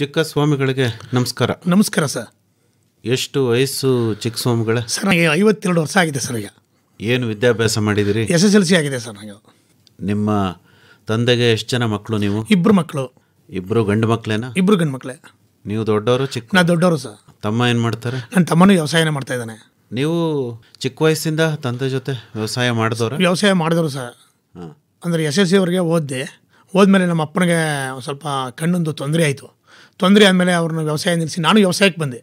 ಚಿಕ್ಕ ಸ್ವಾಮಿಗಳಿಗೆ ನಮಸ್ಕಾರ ನಮಸ್ಕಾರ ಸರ್ ಎಷ್ಟು ವಯಸ್ಸು ಚಿಕ್ಕ ಸ್ವಾಮಿಗಳೇ ಸರ್ ನನಗೆ ಐವತ್ತೆರಡು ವರ್ಷ ಆಗಿದೆ ಸರ್ ಈಗ ಏನು ವಿದ್ಯಾಭ್ಯಾಸ ಮಾಡಿದಿರಿ ಎಸ್ ಎಸ್ ಎಲ್ ಸಿ ಆಗಿದೆ ಸರ್ ನನಗೆ ನಿಮ್ಮ ತಂದೆಗೆ ಎಷ್ಟು ಜನ ಮಕ್ಕಳು ನೀವು ಇಬ್ಬರು ಮಕ್ಕಳು ಇಬ್ಬರು ಗಂಡು ಮಕ್ಕಳೇನ ಇಬ್ಬರು ಗಂಡು ಮಕ್ಕಳೇ ನೀವು ದೊಡ್ಡವರು ಚಿಕ್ಕ ನಾ ದೊಡ್ಡವರು ಸರ್ ತಮ್ಮ ಏನು ಮಾಡ್ತಾರೆ ನನ್ನ ತಮ್ಮನೂ ವ್ಯವಸಾಯನೇ ಮಾಡ್ತಾ ಇದ್ದಾನೆ ನೀವು ಚಿಕ್ಕ ವಯಸ್ಸಿಂದ ತಂದೆ ಜೊತೆ ವ್ಯವಸಾಯ ಮಾಡಿದವರು ವ್ಯವಸಾಯ ಮಾಡಿದವರು ಸರ್ ಹಾಂ ಅಂದರೆ ಎಸ್ ಎಲ್ ಅವರಿಗೆ ಓದಿದೆ ಹೋದ್ಮೇಲೆ ನಮ್ಮ ಅಪ್ಪನಿಗೆ ಸ್ವಲ್ಪ ಕಣ್ಣೊಂದು ತೊಂದರೆ ಆಯಿತು ತೊಂದರೆ ಆದಮೇಲೆ ಅವ್ರನ್ನ ವ್ಯವಸಾಯ ನಿಲ್ಲಿಸಿ ನಾನು ವ್ಯವಸಾಯಕ್ಕೆ ಬಂದೆ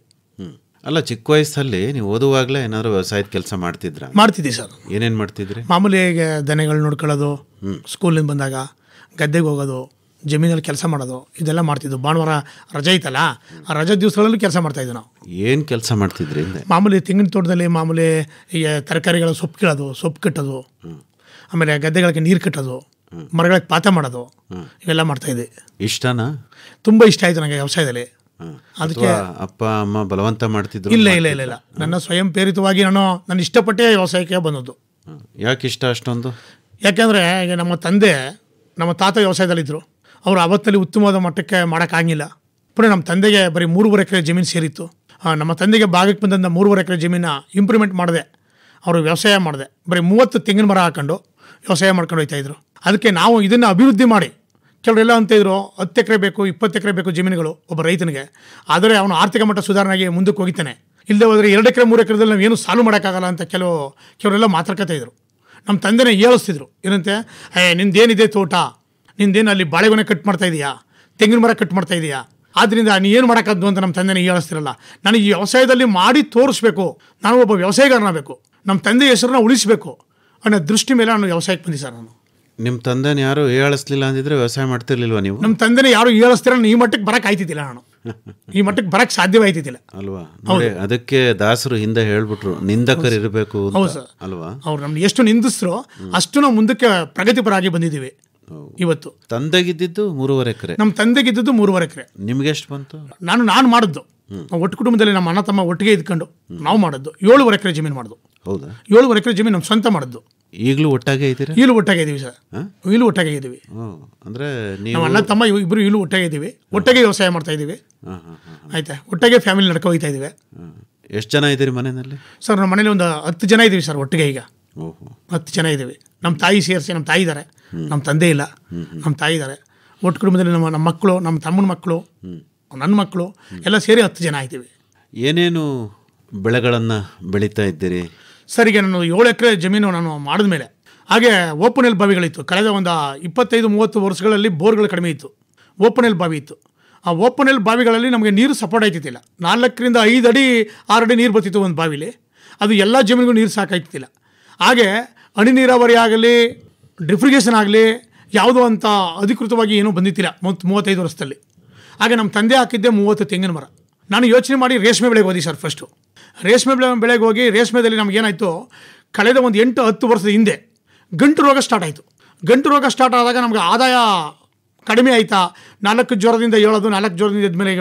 ಅಲ್ಲ ಚಿಕ್ಕ ವಯಸ್ಸಲ್ಲಿ ನೀವು ಓದುವಾಗಲೇ ಏನಾದರೂ ವ್ಯವಸಾಯದ ಕೆಲಸ ಮಾಡ್ತಿದ್ರ ಮಾಡ್ತಿದ್ದೆ ಸರ್ ಏನೇನು ಮಾಡ್ತಿದ್ರಿ ಮಾಮೂಲಿ ದನಗಳು ನೋಡ್ಕೊಳ್ಳೋದು ಸ್ಕೂಲಿಂದ ಬಂದಾಗ ಗದ್ದೆಗೆ ಹೋಗೋದು ಜಮೀನಲ್ಲಿ ಕೆಲಸ ಮಾಡೋದು ಇದೆಲ್ಲ ಮಾಡ್ತಿದ್ವು ಭಾನುವಾರ ರಜೆ ಐತಲ್ಲ ಆ ರಜೆ ದಿವಸಗಳಲ್ಲೂ ಕೆಲಸ ಮಾಡ್ತಾಯಿದ್ವಿ ನಾವು ಏನು ಕೆಲಸ ಮಾಡ್ತಿದ್ರಿ ಮಾಮೂಲಿ ತೆಂಗಿನ ತೋಟದಲ್ಲಿ ಮಾಮೂಲಿ ತರಕಾರಿಗಳ ಸೊಪ್ಪು ಕೀಳೋದು ಸೊಪ್ಪು ಕಟ್ಟೋದು ಆಮೇಲೆ ಗದ್ದೆಗಳಿಗೆ ನೀರು ಕಟ್ಟೋದು ಮರಗಳಿಗೆ ಪಾತ ಮಾಡೋದು ಇವೆಲ್ಲ ಮಾಡ್ತಾಯಿದ್ದೆ ಇಷ್ಟನಾ ತುಂಬ ಇಷ್ಟ ಆಯಿತು ನನಗೆ ವ್ಯವಸಾಯದಲ್ಲಿ ಅದಕ್ಕೆ ಅಪ್ಪ ಅಮ್ಮ ಬಲವಂತ ಮಾಡ್ತಿದ್ರು ಇಲ್ಲ ಇಲ್ಲ ಇಲ್ಲ ಇಲ್ಲ ನನ್ನ ಸ್ವಯಂ ಪ್ರೇರಿತವಾಗಿ ನಾನು ನಾನು ಇಷ್ಟಪಟ್ಟೆ ವ್ಯವಸಾಯಕ್ಕೆ ಬಂದದ್ದು ಯಾಕೆ ಇಷ್ಟ ಅಷ್ಟೊಂದು ಯಾಕೆಂದರೆ ಈಗ ನಮ್ಮ ತಂದೆ ನಮ್ಮ ತಾತ ವ್ಯವಸಾಯದಲ್ಲಿದ್ದರು ಅವರು ಅವತ್ತಲ್ಲಿ ಉತ್ತಮವಾದ ಮಟ್ಟಕ್ಕೆ ಮಾಡೋಕ್ಕಾಗಿಲ್ಲ ಪುನಃ ನಮ್ಮ ತಂದೆಗೆ ಬರೀ ಮೂರುವರೆ ಎಕರೆ ಜಮೀನು ಸೇರಿತ್ತು ನಮ್ಮ ತಂದೆಗೆ ಭಾಗಕ್ಕೆ ಬಂದಂಥ ಮೂರುವರೆ ಎಕರೆ ಜಮೀನ ಇಂಪ್ರೂವ್ಮೆಂಟ್ ಮಾಡಿದೆ ಅವರು ವ್ಯವಸಾಯ ಮಾಡಿದೆ ಬರೀ ಮೂವತ್ತು ತೆಂಗಿನ ಮರ ಹಾಕೊಂಡು ವ್ಯವಸಾಯ ಮಾಡ್ಕೊಂಡು ಇದ್ರು ಅದಕ್ಕೆ ನಾವು ಇದನ್ನು ಅಭಿವೃದ್ಧಿ ಮಾಡಿ ಕೆಲವರೆಲ್ಲ ಅಂತಿದ್ರು ಹತ್ತು ಎಕರೆ ಬೇಕು ಇಪ್ಪತ್ತು ಎಕರೆ ಬೇಕು ಜಮೀನುಗಳು ಒಬ್ಬ ರೈತನಿಗೆ ಆದರೆ ಅವನು ಆರ್ಥಿಕ ಮಟ್ಟ ಸುಧಾರಣೆಗೆ ಮುಂದಕ್ಕೆ ಹೋಗಿತಾನೆ ಇಲ್ಲದೆ ಹೋದರೆ ಎರಡು ಎಕರೆ ಮೂರು ಎಕರೆದಲ್ಲಿ ನಾವು ಏನು ಸಾಲು ಮಾಡೋಕ್ಕಾಗಲ್ಲ ಅಂತ ಕೆಲವು ಕೆಲವರೆಲ್ಲ ಮಾತುಕತೆ ಇದ್ದರು ನಮ್ಮ ತಂದೆನೇ ಹೇಳಿಸ್ತಿದ್ರು ಏನಂತೆ ಏ ನಿಂದೇನಿದೆ ತೋಟ ನಿಂದೇನು ಅಲ್ಲಿ ಬಾಳೆಗೊನೆ ಕಟ್ ಮಾಡ್ತಾ ಇದೆಯಾ ತೆಂಗಿನ ಮರ ಕಟ್ ಮಾಡ್ತಾ ಇದೆಯಾ ಆದ್ದರಿಂದ ನೀ ಏನು ಮಾಡೋಕ್ಕದ್ದು ಅಂತ ನಮ್ಮ ತಂದೆನೇ ಹೇಳಿಸ್ತಿರಲ್ಲ ನನಗೆ ಈ ವ್ಯವಸಾಯದಲ್ಲಿ ಮಾಡಿ ತೋರಿಸ್ಬೇಕು ನಾನು ಒಬ್ಬ ವ್ಯವಸಾಯಗಾರನಾಗಬೇಕು ನಮ್ಮ ತಂದೆ ಹೆಸರನ್ನ ಉಳಿಸಬೇಕು ಅನ್ನೋ ದೃಷ್ಟಿ ಮೇಲೆ ನಾನು ವ್ಯವಸಾಯಕ್ಕೆ ಬಂದಿ ಸರ್ ನಾನು ನಿಮ್ಮ ತಂದೆನ ಯಾರು ಏಳಿಸ್ಲಿಲ್ಲ ಅಂದಿದ್ರೆ ವ್ಯವಸಾಯ ಮಾಡ್ತಿರ್ಲಿಲ್ವಾ ನೀವು ನಮ್ಮ ತಂದೆನ ಯಾರು ಹೇಳಿಸ್ತಿರ ಈ ಮಟ್ಟಕ್ಕೆ ಬರಕ್ಕೆ ಆಯ್ತಿದ್ದಿಲ್ಲ ನಾನು ಈ ಮಟ್ಟಕ್ಕೆ ಬರಕ್ಕೆ ಸಾಧ್ಯವಾಯ್ತಿದ್ದಿಲ್ಲ ಅಲ್ವಾ ಅದಕ್ಕೆ ದಾಸರು ಹಿಂದೆ ಹೇಳ್ಬಿಟ್ರು ನಿಂದಕರು ಇರಬೇಕು ಅಲ್ವಾ ಅವ್ರು ನಮ್ಗೆ ಎಷ್ಟು ನಿಂದಿಸ್ರು ಅಷ್ಟು ನಾವು ಮುಂದಕ್ಕೆ ಪ್ರಗತಿಪರಾಗಿ ಬಂದಿದ್ದೀವಿ ಇವತ್ತು ತಂದೆಗಿದ್ದು ಮೂರುವರೆ ಎಕರೆ ನಮ್ಮ ತಂದೆಗಿದ್ದು ಮೂರುವರೆ ಎಕರೆ ನಿಮ್ಗೆ ಎಷ್ಟು ಬಂತು ನಾನು ನಾನು ಮಾಡಿದ್ದು ಒಟ್ಟು ಕುಟುಂಬದಲ್ಲಿ ನಮ್ಮ ಅಣ್ಣ ತಮ್ಮ ಒಟ್ಟಿಗೆ ಇದ್ಕೊಂಡು ನಾವು ಮಾಡಿದ್ದು ಏಳುವರೆ ಎಕರೆ ಜಮೀನು ಮಾಡಿದ್ದು ಹೌದಾ ಏಳುವರೆ ಎಕರೆ ಜಮೀನು ನಮ್ಮ ಸ್ವಂತ ಮಾಡಿದ್ದು ಈಗಲೂ ಒಟ್ಟಾಗೆ ಇದ್ದೀರಾ ಈಗಲೂ ಒಟ್ಟಾಗೆ ಇದ್ದೀವಿ ಸರ್ ಈಗಲೂ ಒಟ್ಟಾಗೆ ಇದ್ದೀವಿ ಅಂದರೆ ನಾವು ಅಣ್ಣ ತಮ್ಮ ಇಬ್ಬರು ಈಗಲೂ ಒಟ್ಟಾಗೆ ಇದ್ದೀವಿ ಒಟ್ಟಾಗೆ ವ್ಯವಸಾಯ ಮಾಡ್ತಾ ಇದ್ದೀವಿ ಆಯ್ತಾ ಒಟ್ಟಾಗೆ ಫ್ಯಾಮಿಲಿ ನಡ್ಕೊ ಹೋಗ್ತಾ ಇದ್ದೀವಿ ಎಷ್ಟು ಜನ ಇದ್ದೀರಿ ಮನೆಯಲ್ಲಿ ಸರ್ ನಮ್ಮ ಮನೇಲಿ ಒಂದು ಹತ್ತು ಜನ ಇದ್ದೀವಿ ಸರ್ ಒಟ್ಟಿಗೆ ಈಗ ಹತ್ತು ಜನ ಇದ್ದೀವಿ ನಮ್ಮ ತಾಯಿ ಸೇರಿಸಿ ನಮ್ಮ ತಾಯಿ ಇದ್ದಾರೆ ನಮ್ಮ ತಂದೆ ಇಲ್ಲ ನಮ್ಮ ತಾಯಿ ಇದ್ದಾರೆ ಒಟ್ಟು ಕುಟುಂಬದಲ್ಲಿ ನಮ್ಮ ನಮ್ಮ ಮಕ್ಕಳು ನಮ್ಮ ತಮ್ಮನ ಮಕ್ಕಳು ನನ್ನ ಮಕ್ಕಳು ಎಲ್ಲ ಸೇರಿ ಹತ್ತು ಜನ ಇದ್ದೀವಿ ಏನೇನು ಬೆಳೆಗಳನ್ನು ಬೆಳೀತಾ ಇದ್ದೀರಿ ಸರಿಗೆ ನಾನು ಏಳು ಎಕರೆ ಜಮೀನು ನಾನು ಮಾಡಿದ ಮೇಲೆ ಹಾಗೆ ಓಪನ್ ಎಲ್ ಬಾವಿಗಳಿತ್ತು ಕಳೆದ ಒಂದು ಇಪ್ಪತ್ತೈದು ಮೂವತ್ತು ವರ್ಷಗಳಲ್ಲಿ ಬೋರ್ಗಳು ಕಡಿಮೆ ಇತ್ತು ಓಪನ್ ಎಲ್ ಬಾವಿ ಇತ್ತು ಆ ಓಪನ್ ಎಲ್ ಬಾವಿಗಳಲ್ಲಿ ನಮಗೆ ನೀರು ಸಪೋರ್ಟ್ ಆಯ್ತಿತ್ತಿಲ್ಲ ನಾಲ್ಕರಿಂದ ಐದು ಅಡಿ ಆರು ಅಡಿ ನೀರು ಬರ್ತಿತ್ತು ಒಂದು ಬಾವಿಲಿ ಅದು ಎಲ್ಲ ಜಮೀನಿಗೂ ನೀರು ಸಾಕಾಯ್ತಿಲ್ಲ ಹಾಗೆ ಹನಿ ನೀರಾವರಿ ಆಗಲಿ ಡಿಫ್ರಿಗೇಷನ್ ಆಗಲಿ ಯಾವುದೋ ಅಂತ ಅಧಿಕೃತವಾಗಿ ಏನೂ ಬಂದಿತ್ತಿಲ್ಲ ಮೂವತ್ತು ಮೂವತ್ತೈದು ವರ್ಷದಲ್ಲಿ ಹಾಗೆ ನಮ್ಮ ತಂದೆ ಹಾಕಿದ್ದೆ ಮೂವತ್ತು ತೆಂಗಿನ ಮರ ನಾನು ಯೋಚನೆ ಮಾಡಿ ರೇಷ್ಮೆ ಬೆಳೆಗೆ ಹೋದಿ ಸರ್ ಫಸ್ಟು ರೇಷ್ಮೆ ಬೆಳೆ ಬೆಳೆಗೆ ಹೋಗಿ ರೇಷ್ಮೆದಲ್ಲಿ ನಮಗೇನಾಯಿತು ಕಳೆದ ಒಂದು ಎಂಟು ಹತ್ತು ವರ್ಷದ ಹಿಂದೆ ಗಂಟು ರೋಗ ಸ್ಟಾರ್ಟ್ ಆಯಿತು ಗಂಟು ರೋಗ ಸ್ಟಾರ್ಟ್ ಆದಾಗ ನಮಗೆ ಆದಾಯ ಕಡಿಮೆ ಆಯಿತಾ ನಾಲ್ಕು ಜ್ವರದಿಂದ ಹೇಳೋದು ನಾಲ್ಕು ಜ್ವರದಿಂದ ಮೇಲೆ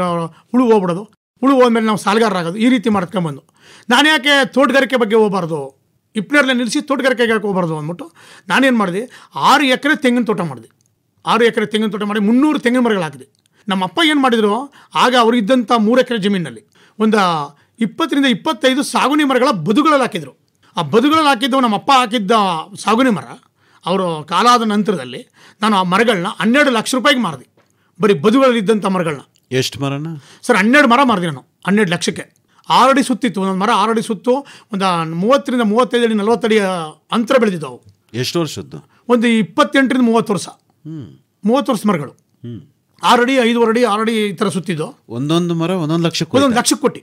ಹುಳು ಹೋಗ್ಬಿಡೋದು ಹುಳು ಹೋದ್ಮೇಲೆ ನಾವು ಸಾಲಗಾರರಾಗೋದು ಈ ರೀತಿ ಮಾಡ್ಕೊಂಬಂದು ನಾನು ಯಾಕೆ ತೋಟಗಾರಿಕೆ ಬಗ್ಗೆ ಹೋಗಬಾರ್ದು ಇಪ್ಪನೇರ್ಲೆ ನಿಲ್ಲಿಸಿ ತೋಟಗಾರಿಕೆಗೆ ಹೋಗ್ಬಾರ್ದು ಅಂದ್ಬಿಟ್ಟು ನಾನೇನು ಮಾಡಿದೆ ಆರು ಎಕರೆ ತೆಂಗಿನ ತೋಟ ಮಾಡಿದೆ ಆರು ಎಕರೆ ತೆಂಗಿನ ತೋಟ ಮಾಡಿ ಮುನ್ನೂರು ತೆಂಗಿನ ಮರಗಳು ಹಾಕಿದೆ ನಮ್ಮ ಅಪ್ಪ ಏನು ಮಾಡಿದರು ಆಗ ಇದ್ದಂಥ ಮೂರು ಎಕರೆ ಜಮೀನಲ್ಲಿ ಒಂದು ಇಪ್ಪತ್ತರಿಂದ ಇಪ್ಪತ್ತೈದು ಸಾಗುಣಿ ಮರಗಳ ಬದುಗಳಲ್ಲಿ ಹಾಕಿದರು ಆ ಬದುಗಳಲ್ಲಿ ಹಾಕಿದ್ದು ನಮ್ಮಪ್ಪ ಹಾಕಿದ್ದ ಸಾಗುಣಿ ಮರ ಅವರು ಕಾಲಾದ ನಂತರದಲ್ಲಿ ನಾನು ಆ ಮರಗಳನ್ನ ಹನ್ನೆರಡು ಲಕ್ಷ ರೂಪಾಯಿಗೆ ಮಾರಿದೆ ಬರೀ ಇದ್ದಂಥ ಮರಗಳನ್ನ ಎಷ್ಟು ಮರನ ಸರ್ ಹನ್ನೆರಡು ಮರ ಮಾರಿದೆ ನಾನು ಹನ್ನೆರಡು ಲಕ್ಷಕ್ಕೆ ಆರಡಿ ಸುತ್ತಿತ್ತು ಒಂದೊಂದು ಮರ ಆರಡಿ ಸುತ್ತು ಒಂದು ಮೂವತ್ತರಿಂದ ಮೂವತ್ತೈದು ಅಡಿ ನಲ್ವತ್ತಡಿ ಅಂತರ ಬೆಳೆದಿದ್ದು ಅವು ಎಷ್ಟು ವರ್ಷದ್ದು ಒಂದು ಇಪ್ಪತ್ತೆಂಟರಿಂದ ಮೂವತ್ತು ವರ್ಷ ಮೂವತ್ತು ವರ್ಷ ಮರಗಳು ಆರಡಿ ಅಡಿ ಆರಡಿ ಈ ಥರ ಸುತ್ತಿದ್ದು ಒಂದೊಂದು ಮರ ಒಂದೊಂದು ಲಕ್ಷಕ್ಕೆ ಒಂದೊಂದು ಲಕ್ಷಕ್ಕೆ ಕೊಟ್ಟು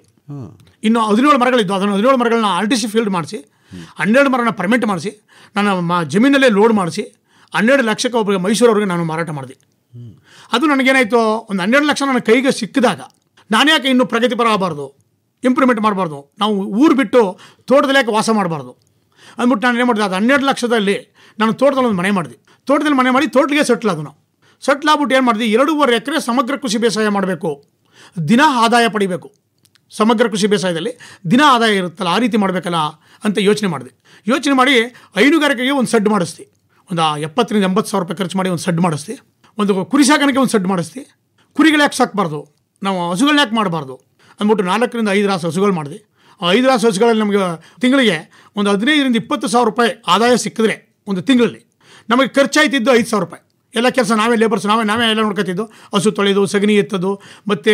ಇನ್ನು ಹದಿನೇಳು ಮರಗಳಿದ್ದು ಅದನ್ನು ಹದಿನೇಳು ಮರಗಳನ್ನ ಸಿ ಫೀಲ್ಡ್ ಮಾಡಿಸಿ ಹನ್ನೆರಡು ಮರನ ಪರ್ಮಿಟ್ ಮಾಡಿಸಿ ನನ್ನ ಮ ಜಮೀನಲ್ಲೇ ಲೋಡ್ ಮಾಡಿಸಿ ಹನ್ನೆರಡು ಲಕ್ಷಕ್ಕೆ ಒಬ್ಬರಿಗೆ ಮೈಸೂರವ್ರಿಗೆ ನಾನು ಮಾರಾಟ ಮಾಡಿದೆ ಅದು ನನಗೇನಾಯಿತು ಒಂದು ಹನ್ನೆರಡು ಲಕ್ಷ ನನ್ನ ಕೈಗೆ ಸಿಕ್ಕಿದಾಗ ನಾನು ಇನ್ನೂ ಪ್ರಗತಿಪರ ಆಗಬಾರ್ದು ಇಂಪ್ರೂವ್ಮೆಂಟ್ ಮಾಡಬಾರ್ದು ನಾವು ಊರು ಬಿಟ್ಟು ತೋಟದಲ್ಲಿ ಯಾಕೆ ವಾಸ ಮಾಡಬಾರ್ದು ಅಂದ್ಬಿಟ್ಟು ನಾನು ಏನು ಮಾಡಿದೆ ಅದು ಹನ್ನೆರಡು ಲಕ್ಷದಲ್ಲಿ ನಾನು ತೋಟದಲ್ಲಿ ಒಂದು ಮನೆ ಮಾಡಿದೆ ತೋಟದಲ್ಲಿ ಮನೆ ಮಾಡಿ ತೋಟಲಿಗೆ ಸೆಟ್ಲ್ ಅದು ನಾವು ಸೆಟ್ಲ್ ಏನು ಮಾಡಿದೆ ಎರಡೂವರೆ ಎಕರೆ ಸಮಗ್ರ ಕೃಷಿ ಬೇಸಾಯ ಮಾಡಬೇಕು ದಿನ ಆದಾಯ ಪಡಿಬೇಕು ಸಮಗ್ರ ಕೃಷಿ ಬೇಸಾಯದಲ್ಲಿ ದಿನ ಆದಾಯ ಇರುತ್ತಲ್ಲ ಆ ರೀತಿ ಮಾಡಬೇಕಲ್ಲ ಅಂತ ಯೋಚನೆ ಮಾಡಿದೆ ಯೋಚನೆ ಮಾಡಿ ಹೈನುಗಾರಿಕೆಗೆ ಒಂದು ಸಡ್ ಮಾಡಿಸ್ತಿ ಒಂದು ಎಪ್ಪತ್ತರಿಂದ ಎಂಬತ್ತು ಸಾವಿರ ರೂಪಾಯಿ ಖರ್ಚು ಮಾಡಿ ಒಂದು ಸಡ್ ಮಾಡಿಸ್ತಿ ಒಂದು ಕುರಿ ಸಾಕಾಣಿಕೆ ಒಂದು ಸಡ್ ಮಾಡಿಸ್ತಿ ಕುರಿಗಳು ಯಾಕೆ ಸಾಕಬಾರ್ದು ನಾವು ಹಸುಗಳನ್ನ ಯಾಕೆ ಮಾಡಬಾರ್ದು ಅಂದ್ಬಿಟ್ಟು ನಾಲ್ಕರಿಂದ ಐದು ರಾಸು ಹಸುಗಳು ಮಾಡಿದೆ ಆ ಐದು ರಾಸು ಹಸುಗಳಲ್ಲಿ ನಮಗೆ ತಿಂಗಳಿಗೆ ಒಂದು ಹದಿನೈದರಿಂದ ಇಪ್ಪತ್ತು ಸಾವಿರ ರೂಪಾಯಿ ಆದಾಯ ಸಿಕ್ಕಿದ್ರೆ ಒಂದು ತಿಂಗಳಲ್ಲಿ ನಮಗೆ ಖರ್ಚಾಯ್ತಿದ್ದು ಐದು ಸಾವಿರ ರೂಪಾಯಿ ಎಲ್ಲ ಕೆಲಸ ನಾವೇ ಲೇಬರ್ಸ್ ನಾವೇ ನಾವೇ ಎಲ್ಲ ನೋಡ್ಕೊತಿದ್ದು ಹಸು ತೊಳೆದು ಸಗಣಿ ಎತ್ತೋದು ಮತ್ತು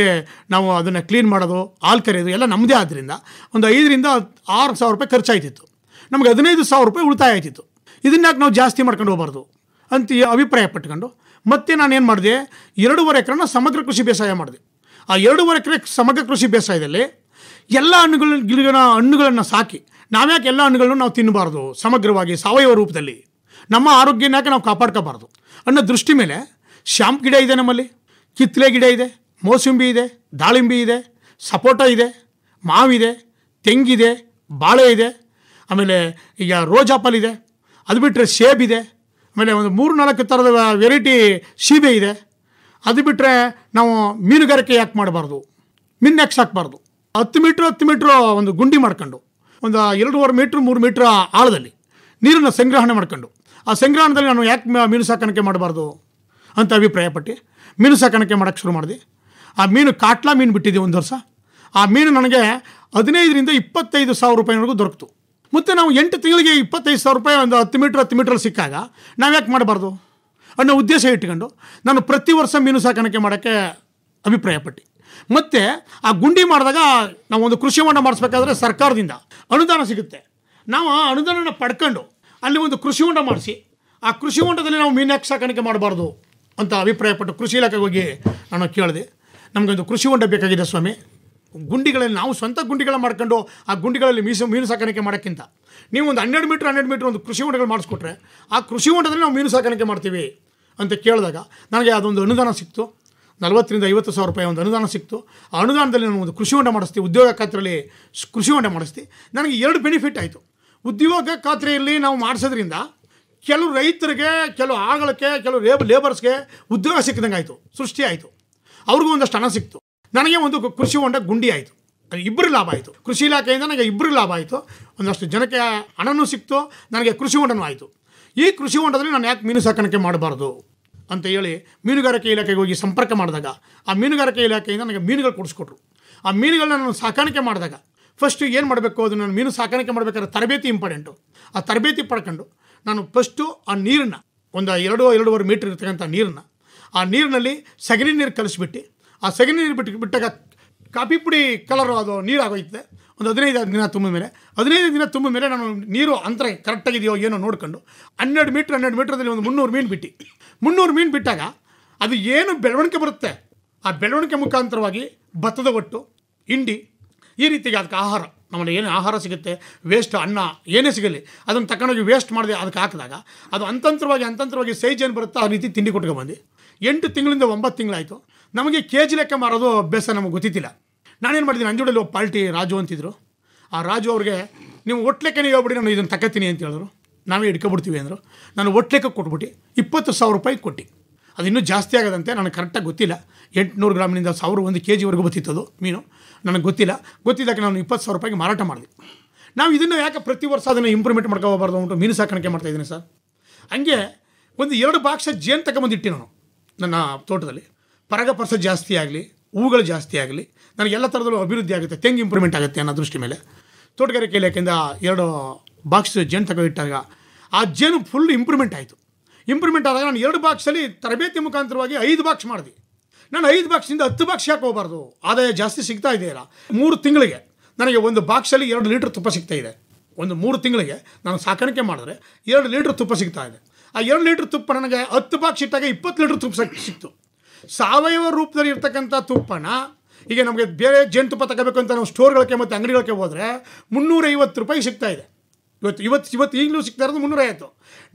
ನಾವು ಅದನ್ನು ಕ್ಲೀನ್ ಮಾಡೋದು ಹಾಲು ಕರೆಯೋದು ಎಲ್ಲ ನಮ್ಮದೇ ಆದ್ದರಿಂದ ಒಂದು ಐದರಿಂದ ಆರು ಸಾವಿರ ರೂಪಾಯಿ ಖರ್ಚಾಯ್ತಿತ್ತು ನಮಗೆ ಹದಿನೈದು ಸಾವಿರ ರೂಪಾಯಿ ಉಳಿತಾಯ ಆಯ್ತಿತ್ತು ಇದನ್ನಾಕೆ ನಾವು ಜಾಸ್ತಿ ಮಾಡ್ಕೊಂಡು ಹೋಗಬಾರ್ದು ಅಂತ ಅಭಿಪ್ರಾಯ ಪಟ್ಕೊಂಡು ಮತ್ತೆ ನಾನೇನು ಮಾಡಿದೆ ಎರಡೂವರೆ ಎಕರೆನ ಸಮಗ್ರ ಕೃಷಿ ಬೇಸಾಯ ಮಾಡಿದೆ ಆ ಎರಡೂವರೆ ಎಕರೆ ಸಮಗ್ರ ಕೃಷಿ ಬೇಸಾಯದಲ್ಲಿ ಎಲ್ಲ ಹಣ್ಣುಗಳ ಗಿಡಗಳ ಹಣ್ಣುಗಳನ್ನು ಸಾಕಿ ನಾವ್ಯಾಕೆ ಎಲ್ಲ ಹಣ್ಣುಗಳನ್ನು ನಾವು ತಿನ್ನಬಾರ್ದು ಸಮಗ್ರವಾಗಿ ಸಾವಯವ ರೂಪದಲ್ಲಿ ನಮ್ಮ ಆರೋಗ್ಯನ ಯಾಕೆ ನಾವು ಕಾಪಾಡ್ಕೋಬಾರ್ದು ಅನ್ನೋ ದೃಷ್ಟಿ ಮೇಲೆ ಶ್ಯಾಂಪ್ ಗಿಡ ಇದೆ ನಮ್ಮಲ್ಲಿ ಕಿತ್ತಲೆ ಗಿಡ ಇದೆ ಮೋಸಂಬಿ ಇದೆ ದಾಳಿಂಬಿ ಇದೆ ಸಪೋಟ ಇದೆ ಮಾವಿದೆ ತೆಂಗಿದೆ ಬಾಳೆ ಇದೆ ಆಮೇಲೆ ಈಗ ರೋಜ್ ಇದೆ ಅದು ಬಿಟ್ಟರೆ ಸೇಬ್ ಇದೆ ಆಮೇಲೆ ಒಂದು ಮೂರು ನಾಲ್ಕು ಥರದ ವೆರೈಟಿ ಸೀಬೆ ಇದೆ ಅದು ಬಿಟ್ಟರೆ ನಾವು ಮೀನುಗಾರಿಕೆ ಯಾಕೆ ಮಾಡಬಾರ್ದು ಮಿನ್ ಯಾಕೆ ಸಾಕಬಾರ್ದು ಹತ್ತು ಮೀಟ್ರ್ ಹತ್ತು ಮೀಟ್ರ್ ಒಂದು ಗುಂಡಿ ಮಾಡ್ಕೊಂಡು ಒಂದು ಎರಡೂವರೆ ಮೀಟ್ರ್ ಮೂರು ಮೀಟ್ರ್ ಆಳದಲ್ಲಿ ನೀರನ್ನು ಸಂಗ್ರಹಣೆ ಮಾಡ್ಕೊಂಡು ಆ ಸಂಗ್ರಹಣದಲ್ಲಿ ನಾನು ಯಾಕೆ ಮೀನು ಸಾಕಾಣಿಕೆ ಮಾಡಬಾರ್ದು ಅಂತ ಅಭಿಪ್ರಾಯಪಟ್ಟು ಮೀನು ಸಾಕಾಣಿಕೆ ಮಾಡೋಕ್ಕೆ ಶುರು ಮಾಡಿದೆ ಆ ಮೀನು ಕಾಟ್ಲಾ ಮೀನು ಬಿಟ್ಟಿದ್ದೆ ಒಂದು ವರ್ಷ ಆ ಮೀನು ನನಗೆ ಹದಿನೈದರಿಂದ ಇಪ್ಪತ್ತೈದು ಸಾವಿರ ರೂಪಾಯಿವರೆಗೂ ದೊರಕಿತು ಮತ್ತು ನಾವು ಎಂಟು ತಿಂಗಳಿಗೆ ಇಪ್ಪತ್ತೈದು ಸಾವಿರ ರೂಪಾಯಿ ಒಂದು ಹತ್ತು ಮೀಟ್ರ್ ಹತ್ತು ಮೀಟ್ರಲ್ಲಿ ಸಿಕ್ಕಾಗ ನಾವು ಯಾಕೆ ಮಾಡಬಾರ್ದು ಅನ್ನೋ ಉದ್ದೇಶ ಇಟ್ಕೊಂಡು ನಾನು ಪ್ರತಿ ವರ್ಷ ಮೀನು ಸಾಕಾಣಿಕೆ ಮಾಡೋಕ್ಕೆ ಅಭಿಪ್ರಾಯಪಟ್ಟು ಮತ್ತು ಆ ಗುಂಡಿ ಮಾಡಿದಾಗ ನಾವು ಒಂದು ಕೃಷಿ ಹೊಂಡ ಮಾಡಿಸ್ಬೇಕಾದ್ರೆ ಸರ್ಕಾರದಿಂದ ಅನುದಾನ ಸಿಗುತ್ತೆ ನಾವು ಆ ಅನುದಾನನ ಪಡ್ಕೊಂಡು ಅಲ್ಲಿ ಒಂದು ಕೃಷಿ ಹೊಂಡ ಮಾಡಿಸಿ ಆ ಕೃಷಿ ಹೊಂಡದಲ್ಲಿ ನಾವು ಮೀನಾಕ್ ಸಾಕಾಣಿಕೆ ಮಾಡಬಾರ್ದು ಅಂತ ಅಭಿಪ್ರಾಯಪಟ್ಟು ಕೃಷಿ ಇಲಾಖೆಗೆ ಹೋಗಿ ನಾನು ಕೇಳಿದೆ ನಮಗೊಂದು ಕೃಷಿ ಹೊಂಡ ಬೇಕಾಗಿದೆ ಸ್ವಾಮಿ ಗುಂಡಿಗಳಲ್ಲಿ ನಾವು ಸ್ವಂತ ಗುಂಡಿಗಳ ಮಾಡ್ಕೊಂಡು ಆ ಗುಂಡಿಗಳಲ್ಲಿ ಮೀಸ ಮೀನು ಸಾಕಾಣಿಕೆ ಮಾಡೋಕ್ಕಿಂತ ನೀವು ಒಂದು ಹನ್ನೆರಡು ಮೀಟ್ರ್ ಹನ್ನೆರಡು ಮೀಟ್ರ್ ಒಂದು ಕೃಷಿ ಹೊಂಡಗಳು ಮಾಡಿಸ್ಕೊಟ್ರೆ ಆ ಕೃಷಿ ಹೊಂಡದಲ್ಲಿ ನಾವು ಮೀನು ಸಾಕಾಣಿಕೆ ಮಾಡ್ತೀವಿ ಅಂತ ಕೇಳಿದಾಗ ನನಗೆ ಅದೊಂದು ಅನುದಾನ ಸಿಕ್ತು ನಲವತ್ತರಿಂದ ಐವತ್ತು ಸಾವಿರ ರೂಪಾಯಿ ಒಂದು ಅನುದಾನ ಸಿಕ್ತು ಆ ಅನುದಾನದಲ್ಲಿ ನಾನು ಒಂದು ಕೃಷಿ ಹೊಂಡ ಮಾಡಿಸ್ತೀವಿ ಉದ್ಯೋಗ ಖಾತ್ರಲ್ಲಿ ಕೃಷಿ ಹೊಂಡ ಮಾಡಿಸ್ತೀವಿ ನನಗೆ ಎರಡು ಬೆನಿಫಿಟ್ ಆಯಿತು ಉದ್ಯೋಗ ಖಾತ್ರಿಯಲ್ಲಿ ನಾವು ಮಾಡಿಸೋದ್ರಿಂದ ಕೆಲವು ರೈತರಿಗೆ ಕೆಲವು ಆಗಳಕ್ಕೆ ಕೆಲವು ಲೇಬ್ ಲೇಬರ್ಸ್ಗೆ ಉದ್ಯೋಗ ಸಿಕ್ಕಿದಂಗೆ ಆಯಿತು ಸೃಷ್ಟಿ ಆಯಿತು ಅವ್ರಿಗೂ ಒಂದಷ್ಟು ಹಣ ಸಿಕ್ತು ನನಗೆ ಒಂದು ಕೃಷಿ ಹೊಂಡ ಗುಂಡಿ ಆಯಿತು ಇಬ್ಬರು ಲಾಭ ಆಯಿತು ಕೃಷಿ ಇಲಾಖೆಯಿಂದ ನನಗೆ ಇಬ್ಬರು ಲಾಭ ಆಯಿತು ಒಂದಷ್ಟು ಜನಕ್ಕೆ ಹಣವೂ ಸಿಕ್ತು ನನಗೆ ಕೃಷಿ ಹೊಂಡನೂ ಆಯಿತು ಈ ಕೃಷಿ ಹೊಂಡದಲ್ಲಿ ನಾನು ಯಾಕೆ ಮೀನು ಸಾಕಾಣಿಕೆ ಮಾಡಬಾರ್ದು ಅಂತ ಹೇಳಿ ಮೀನುಗಾರಿಕೆ ಇಲಾಖೆಗೆ ಹೋಗಿ ಸಂಪರ್ಕ ಮಾಡಿದಾಗ ಆ ಮೀನುಗಾರಿಕೆ ಇಲಾಖೆಯಿಂದ ನನಗೆ ಮೀನುಗಳು ಕೊಡಿಸ್ಕೊಟ್ರು ಆ ಮೀನುಗಳನ್ನ ನಾನು ಸಾಕಾಣಿಕೆ ಮಾಡಿದಾಗ ಫಸ್ಟು ಏನು ಮಾಡಬೇಕು ಅದು ನಾನು ಮೀನು ಸಾಕಾಣಿಕೆ ಮಾಡಬೇಕಾದ್ರೆ ತರಬೇತಿ ಇಂಪಾರ್ಟೆಂಟು ಆ ತರಬೇತಿ ಪಡ್ಕೊಂಡು ನಾನು ಫಸ್ಟು ಆ ನೀರನ್ನ ಒಂದು ಎರಡು ಎರಡೂವರೆ ಮೀಟ್ರ್ ಇರ್ತಕ್ಕಂಥ ನೀರನ್ನ ಆ ನೀರಿನಲ್ಲಿ ಸಗಣಿ ನೀರು ಕಲಿಸ್ಬಿಟ್ಟು ಆ ಸಗಣಿ ನೀರು ಬಿಟ್ಟು ಬಿಟ್ಟಾಗ ಕಾಫಿ ಪುಡಿ ಕಲರು ಅದು ನೀರಾಗೋಯ್ತದೆ ಒಂದು ಹದಿನೈದು ದಿನ ತುಂಬ ಮೇಲೆ ಹದಿನೈದು ದಿನ ತುಂಬ ಮೇಲೆ ನಾನು ನೀರು ಅಂತರ ಕರೆಕ್ಟಾಗಿದೆಯೋ ಏನೋ ನೋಡ್ಕೊಂಡು ಹನ್ನೆರಡು ಮೀಟ್ರ್ ಹನ್ನೆರಡು ಮೀಟ್ರದಲ್ಲಿ ಒಂದು ಮುನ್ನೂರು ಮೀನು ಬಿಟ್ಟು ಮುನ್ನೂರು ಮೀನು ಬಿಟ್ಟಾಗ ಅದು ಏನು ಬೆಳವಣಿಗೆ ಬರುತ್ತೆ ಆ ಬೆಳವಣಿಗೆ ಮುಖಾಂತರವಾಗಿ ಭತ್ತದ ಒಟ್ಟು ಹಿಂಡಿ ಈ ರೀತಿಗೆ ಅದಕ್ಕೆ ಆಹಾರ ನಮ್ಮಲ್ಲಿ ಏನೇ ಆಹಾರ ಸಿಗುತ್ತೆ ವೇಸ್ಟ್ ಅನ್ನ ಏನೇ ಸಿಗಲಿ ಅದನ್ನು ತಕ್ಕೊಂಡೋಗಿ ವೇಸ್ಟ್ ಮಾಡಿದೆ ಅದಕ್ಕೆ ಹಾಕಿದಾಗ ಅದು ಅಂತಂತ್ರವಾಗಿ ಅಂತಂತ್ರವಾಗಿ ಸೈಜ್ ಏನು ಬರುತ್ತೋ ಆ ರೀತಿ ತಿಂಡಿ ಕೊಟ್ಕೊಂಡ್ಬಂದು ಎಂಟು ತಿಂಗಳಿಂದ ಒಂಬತ್ತು ತಿಂಗಳಾಯಿತು ನಮಗೆ ಕೆ ಜಿ ಲೆಕ್ಕ ಮಾರೋದು ಅಭ್ಯಾಸ ನಮಗೆ ಗೊತ್ತಿತ್ತಿಲ್ಲ ನಾನೇನು ಮಾಡಿದ್ದೀನಿ ಅಂಜುಡಲ್ಲಿ ಒಬ್ಬ ಪಾರ್ಟಿ ರಾಜು ಅಂತಿದ್ರು ಆ ರಾಜು ಅವ್ರಿಗೆ ನೀವು ಒಟ್ಲೆಕ್ಕನೇ ಹೇಳ್ಬಿಡಿ ನಾನು ಇದನ್ನು ತಗೋತೀನಿ ಅಂತ ಹೇಳಿದ್ರು ನಾವೇ ಇಡ್ಕೊಬಿಡ್ತೀವಿ ಅಂದರು ನಾನು ಒಟ್ಲೆಕ್ಕ ಕೊಟ್ಬಿಟ್ಟು ಇಪ್ಪತ್ತು ಸಾವಿರ ರೂಪಾಯಿ ಕೊಟ್ಟು ಅದು ಇನ್ನೂ ಜಾಸ್ತಿ ಆಗದಂತೆ ನನಗೆ ಕರೆಕ್ಟಾಗಿ ಗೊತ್ತಿಲ್ಲ ಎಂಟುನೂರು ಗ್ರಾಮಿನಿಂದ ಸಾವಿರ ಒಂದು ಕೆ ಜಿವರೆಗೂ ಬತ್ತಿತ್ತು ಅದು ಮೀನು ನನಗೆ ಗೊತ್ತಿಲ್ಲ ಗೊತ್ತಿದ್ದಾಗ ನಾನು ಇಪ್ಪತ್ತು ಸಾವಿರ ರೂಪಾಯಿಗೆ ಮಾರಾಟ ಮಾಡಿದೆ ನಾವು ಇದನ್ನು ಯಾಕೆ ಪ್ರತಿ ವರ್ಷ ಅದನ್ನು ಇಂಪ್ರೂವ್ಮೆಂಟ್ ಮಾಡ್ಕೋಬಾರ್ದು ಉಂಟು ಮೀನು ಸಾಕಾಣಿಕೆ ಮಾಡ್ತಾಯಿದ್ದೀನಿ ಸರ್ ಹಂಗೆ ಒಂದು ಎರಡು ಬಾಕ್ಸ ಜೇನು ಇಟ್ಟೆ ನಾನು ನನ್ನ ತೋಟದಲ್ಲಿ ಪರಾಗಪರ್ಸ ಜಾಸ್ತಿ ಆಗಲಿ ಹೂಗಳು ಜಾಸ್ತಿ ಆಗಲಿ ನನಗೆ ಎಲ್ಲ ಥರದಲ್ಲೂ ಅಭಿವೃದ್ಧಿ ಆಗುತ್ತೆ ತೆಂಗು ಇಂಪ್ರೂವ್ಮೆಂಟ್ ಆಗುತ್ತೆ ಅನ್ನೋ ದೃಷ್ಟಿ ಮೇಲೆ ತೋಟಗಾರಿಕೆ ಇಲಾಖೆಯಿಂದ ಎರಡು ಬಾಕ್ಸ್ ಜೇನು ತಗೊಂಡಿಟ್ಟಾಗ ಆ ಜೇನು ಫುಲ್ ಇಂಪ್ರೂವ್ಮೆಂಟ್ ಆಯಿತು ಇಂಪ್ರೂವ್ಮೆಂಟ್ ಆದಾಗ ನಾನು ಎರಡು ಬಾಕ್ಸಲ್ಲಿ ತರಬೇತಿ ಮುಖಾಂತರವಾಗಿ ಐದು ಬಾಕ್ಸ್ ಮಾಡಿದೆ ನಾನು ಐದು ಬಾಕ್ಸಿಂದ ಹತ್ತು ಬಾಕ್ಸ್ ಯಾಕೆ ಹೋಗಬಾರ್ದು ಆದಾಯ ಜಾಸ್ತಿ ಸಿಗ್ತಾ ಇದೆಯಲ್ಲ ಮೂರು ತಿಂಗಳಿಗೆ ನನಗೆ ಒಂದು ಬಾಕ್ಸಲ್ಲಿ ಎರಡು ಲೀಟ್ರ್ ತುಪ್ಪ ಸಿಗ್ತಾ ಇದೆ ಒಂದು ಮೂರು ತಿಂಗಳಿಗೆ ನಾನು ಸಾಕಾಣಿಕೆ ಮಾಡಿದ್ರೆ ಎರಡು ಲೀಟ್ರ್ ತುಪ್ಪ ಸಿಗ್ತಾ ಇದೆ ಆ ಎರಡು ಲೀಟ್ರ್ ತುಪ್ಪ ನನಗೆ ಹತ್ತು ಬಾಕ್ಸ್ ಇಟ್ಟಾಗ ಇಪ್ಪತ್ತು ಲೀಟ್ರ್ ತುಪ್ಪ ಸಿಕ್ತು ಸಾವಯವ ರೂಪದಲ್ಲಿ ಇರ್ತಕ್ಕಂಥ ತುಪ್ಪನ ಈಗ ನಮಗೆ ಬೇರೆ ಜೇನುತುಪ್ಪ ತಗೋಬೇಕು ಅಂತ ನಾವು ಸ್ಟೋರ್ಗಳಿಗೆ ಮತ್ತು ಅಂಗಡಿಗಳಿಗೆ ಹೋದರೆ ಮುನ್ನೂರೈವತ್ತು ರೂಪಾಯಿ ಸಿಗ್ತಾ ಇದೆ ಇವತ್ತು ಇವತ್ತು ಇವತ್ತು ಈಗಲೂ ಸಿಗ್ತಾ ಇರೋದು ಮುನ್ನೂರೈವತ್ತು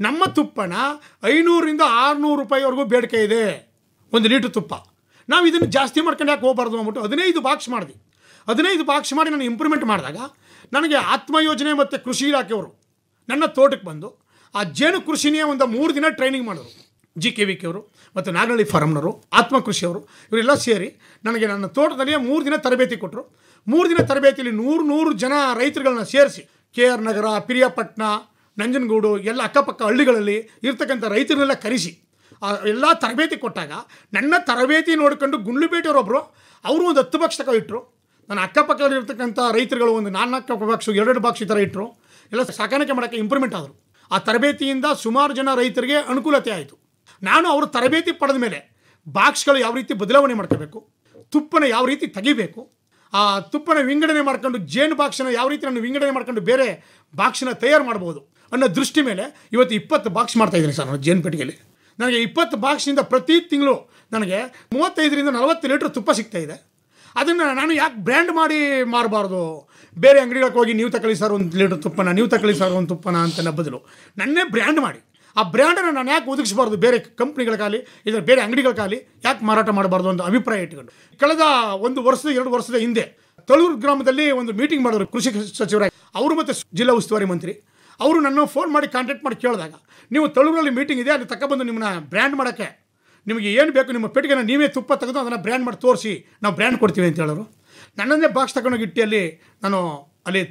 ನಮ್ಮ ತುಪ್ಪನ ಐನೂರಿಂದ ಆರುನೂರು ರೂಪಾಯಿವರೆಗೂ ಬೇಡಿಕೆ ಇದೆ ಒಂದು ಲೀಟ್ರ್ ತುಪ್ಪ ನಾವು ಇದನ್ನು ಜಾಸ್ತಿ ಮಾಡ್ಕೊಂಡು ಯಾಕೆ ಹೋಗಬಾರ್ದು ಅಂದ್ಬಿಟ್ಟು ಹದಿನೈದು ಬಾಕ್ಸ್ ಮಾಡಿದೆ ಹದಿನೈದು ಬಾಕ್ಸ್ ಮಾಡಿ ನಾನು ಇಂಪ್ರೂವ್ಮೆಂಟ್ ಮಾಡಿದಾಗ ನನಗೆ ಆತ್ಮ ಯೋಜನೆ ಮತ್ತು ಕೃಷಿ ಇಲಾಖೆಯವರು ನನ್ನ ತೋಟಕ್ಕೆ ಬಂದು ಆ ಜೇನು ಕೃಷಿನೇ ಒಂದು ಮೂರು ದಿನ ಟ್ರೈನಿಂಗ್ ಮಾಡೋರು ಜಿ ಕೆ ವಿ ಕೆ ಅವರು ಮತ್ತು ನಾಗನಹಳ್ಳಿ ಫಾರಮ್ನವರು ಆತ್ಮ ಕೃಷಿಯವರು ಇವರೆಲ್ಲ ಸೇರಿ ನನಗೆ ನನ್ನ ತೋಟದಲ್ಲಿ ಮೂರು ದಿನ ತರಬೇತಿ ಕೊಟ್ಟರು ಮೂರು ದಿನ ತರಬೇತಿಯಲ್ಲಿ ನೂರು ನೂರು ಜನ ರೈತರುಗಳನ್ನ ಸೇರಿಸಿ ಕೆ ಆರ್ ನಗರ ಪಿರಿಯಾಪಟ್ಟಣ ನಂಜನಗೂಡು ಎಲ್ಲ ಅಕ್ಕಪಕ್ಕ ಹಳ್ಳಿಗಳಲ್ಲಿ ಇರ್ತಕ್ಕಂಥ ರೈತರನ್ನೆಲ್ಲ ಕರೆಸಿ ಎಲ್ಲ ತರಬೇತಿ ಕೊಟ್ಟಾಗ ನನ್ನ ತರಬೇತಿ ನೋಡ್ಕೊಂಡು ಗುಂಡ್ಲುಪೇಟೆಯವರೊಬ್ಬರು ಅವರು ಒಂದು ಹತ್ತು ಬಾಕ್ಸ್ ಇಟ್ಟರು ನನ್ನ ಅಕ್ಕಪಕ್ಕದಲ್ಲಿರ್ತಕ್ಕಂಥ ರೈತರುಗಳು ಒಂದು ನಾಲ್ಕು ಭಕ್ಷ ಎರಡೆರಡು ಬಾಕ್ಸ್ ಈ ಥರ ಇಟ್ಟರು ಎಲ್ಲ ಸಾಕಾಣಿಕೆ ಮಾಡೋಕ್ಕೆ ಇಂಪ್ರೂವ್ಮೆಂಟ್ ಆದರು ಆ ತರಬೇತಿಯಿಂದ ಸುಮಾರು ಜನ ರೈತರಿಗೆ ಅನುಕೂಲತೆ ಆಯಿತು ನಾನು ಅವರು ತರಬೇತಿ ಪಡೆದ ಮೇಲೆ ಬಾಕ್ಸ್ಗಳು ಯಾವ ರೀತಿ ಬದಲಾವಣೆ ಮಾಡ್ಕೋಬೇಕು ತುಪ್ಪನ ಯಾವ ರೀತಿ ತೆಗಿಬೇಕು ಆ ತುಪ್ಪನ ವಿಂಗಡಣೆ ಮಾಡ್ಕೊಂಡು ಜೇನು ಬಾಕ್ಸನ್ನು ಯಾವ ರೀತಿ ನಾನು ವಿಂಗಡಣೆ ಮಾಡ್ಕೊಂಡು ಬೇರೆ ಬಾಕ್ಸನ್ನು ತಯಾರು ಮಾಡ್ಬೋದು ಅನ್ನೋ ದೃಷ್ಟಿ ಮೇಲೆ ಇವತ್ತು ಇಪ್ಪತ್ತು ಬಾಕ್ಸ್ ಮಾಡ್ತಾಯಿದ್ದೀನಿ ಸರ್ ನಾನು ಜೇನು ಪೆಟ್ಟಿಗೆಯಲ್ಲಿ ನನಗೆ ಇಪ್ಪತ್ತು ಬಾಕ್ಸ್ನಿಂದ ಪ್ರತಿ ತಿಂಗಳು ನನಗೆ ಮೂವತ್ತೈದರಿಂದ ನಲವತ್ತು ಲೀಟ್ರ್ ತುಪ್ಪ ಸಿಗ್ತಾ ಇದೆ ಅದನ್ನು ನಾನು ಯಾಕೆ ಬ್ರ್ಯಾಂಡ್ ಮಾಡಿ ಮಾರಬಾರ್ದು ಬೇರೆ ಅಂಗಡಿಗಳಿಗೆ ಹೋಗಿ ನೀವು ತಗೊಳ್ಳಿ ಸರ್ ಒಂದು ಲೀಟ್ರ್ ತುಪ್ಪನ ನೀವು ತಗೊಳ್ಳಿ ಸರ್ ಒಂದು ತುಪ್ಪನ ಅಂತ ಬದಲು ನನ್ನೇ ಬ್ರ್ಯಾಂಡ್ ಮಾಡಿ ಆ ಬ್ರ್ಯಾಂಡನ್ನು ನಾನು ಯಾಕೆ ಒದಗಿಸಬಾರ್ದು ಬೇರೆ ಕಂಪ್ನಿಗಳ ಕಾಲಿ ಇದರ ಬೇರೆ ಅಂಗಡಿಗಳ ಖಾಲಿ ಯಾಕೆ ಮಾರಾಟ ಮಾಡಬಾರ್ದು ಅಂತ ಅಭಿಪ್ರಾಯ ಇಟ್ಕೊಂಡು ಕಳೆದ ಒಂದು ವರ್ಷದ ಎರಡು ವರ್ಷದ ಹಿಂದೆ ತಳೂರು ಗ್ರಾಮದಲ್ಲಿ ಒಂದು ಮೀಟಿಂಗ್ ಮಾಡಿದ್ರು ಕೃಷಿ ಸಚಿವರಾಗಿ ಅವರು ಮತ್ತು ಜಿಲ್ಲಾ ಉಸ್ತುವಾರಿ ಮಂತ್ರಿ ಅವರು ನನ್ನ ಫೋನ್ ಮಾಡಿ ಕಾಂಟ್ಯಾಕ್ಟ್ ಮಾಡಿ ಕೇಳಿದಾಗ ನೀವು ತಳುವಲ್ಲಿ ಮೀಟಿಂಗ್ ಇದೆ ಅಲ್ಲಿ ತಗೊಬಂದು ನಿಮ್ಮನ್ನ ಬ್ರ್ಯಾಂಡ್ ಮಾಡೋಕ್ಕೆ ನಿಮಗೆ ಏನು ಬೇಕು ನಿಮ್ಮ ಪೆಟ್ಟಿಗೆನ ನೀವೇ ತುಪ್ಪ ತೆಗೆದು ಅದನ್ನು ಬ್ರ್ಯಾಂಡ್ ಮಾಡಿ ತೋರಿಸಿ ನಾವು ಬ್ರ್ಯಾಂಡ್ ಕೊಡ್ತೀವಿ ಅಂತ ಹೇಳೋರು ನನ್ನನ್ನೇ ಬಾಕ್ಸ್ ತಗೊಂಡೋಗಿಟ್ಟಿಯಲ್ಲಿ ಇಟ್ಟಿಯಲ್ಲಿ ನಾನು ಅಲ್ಲಿ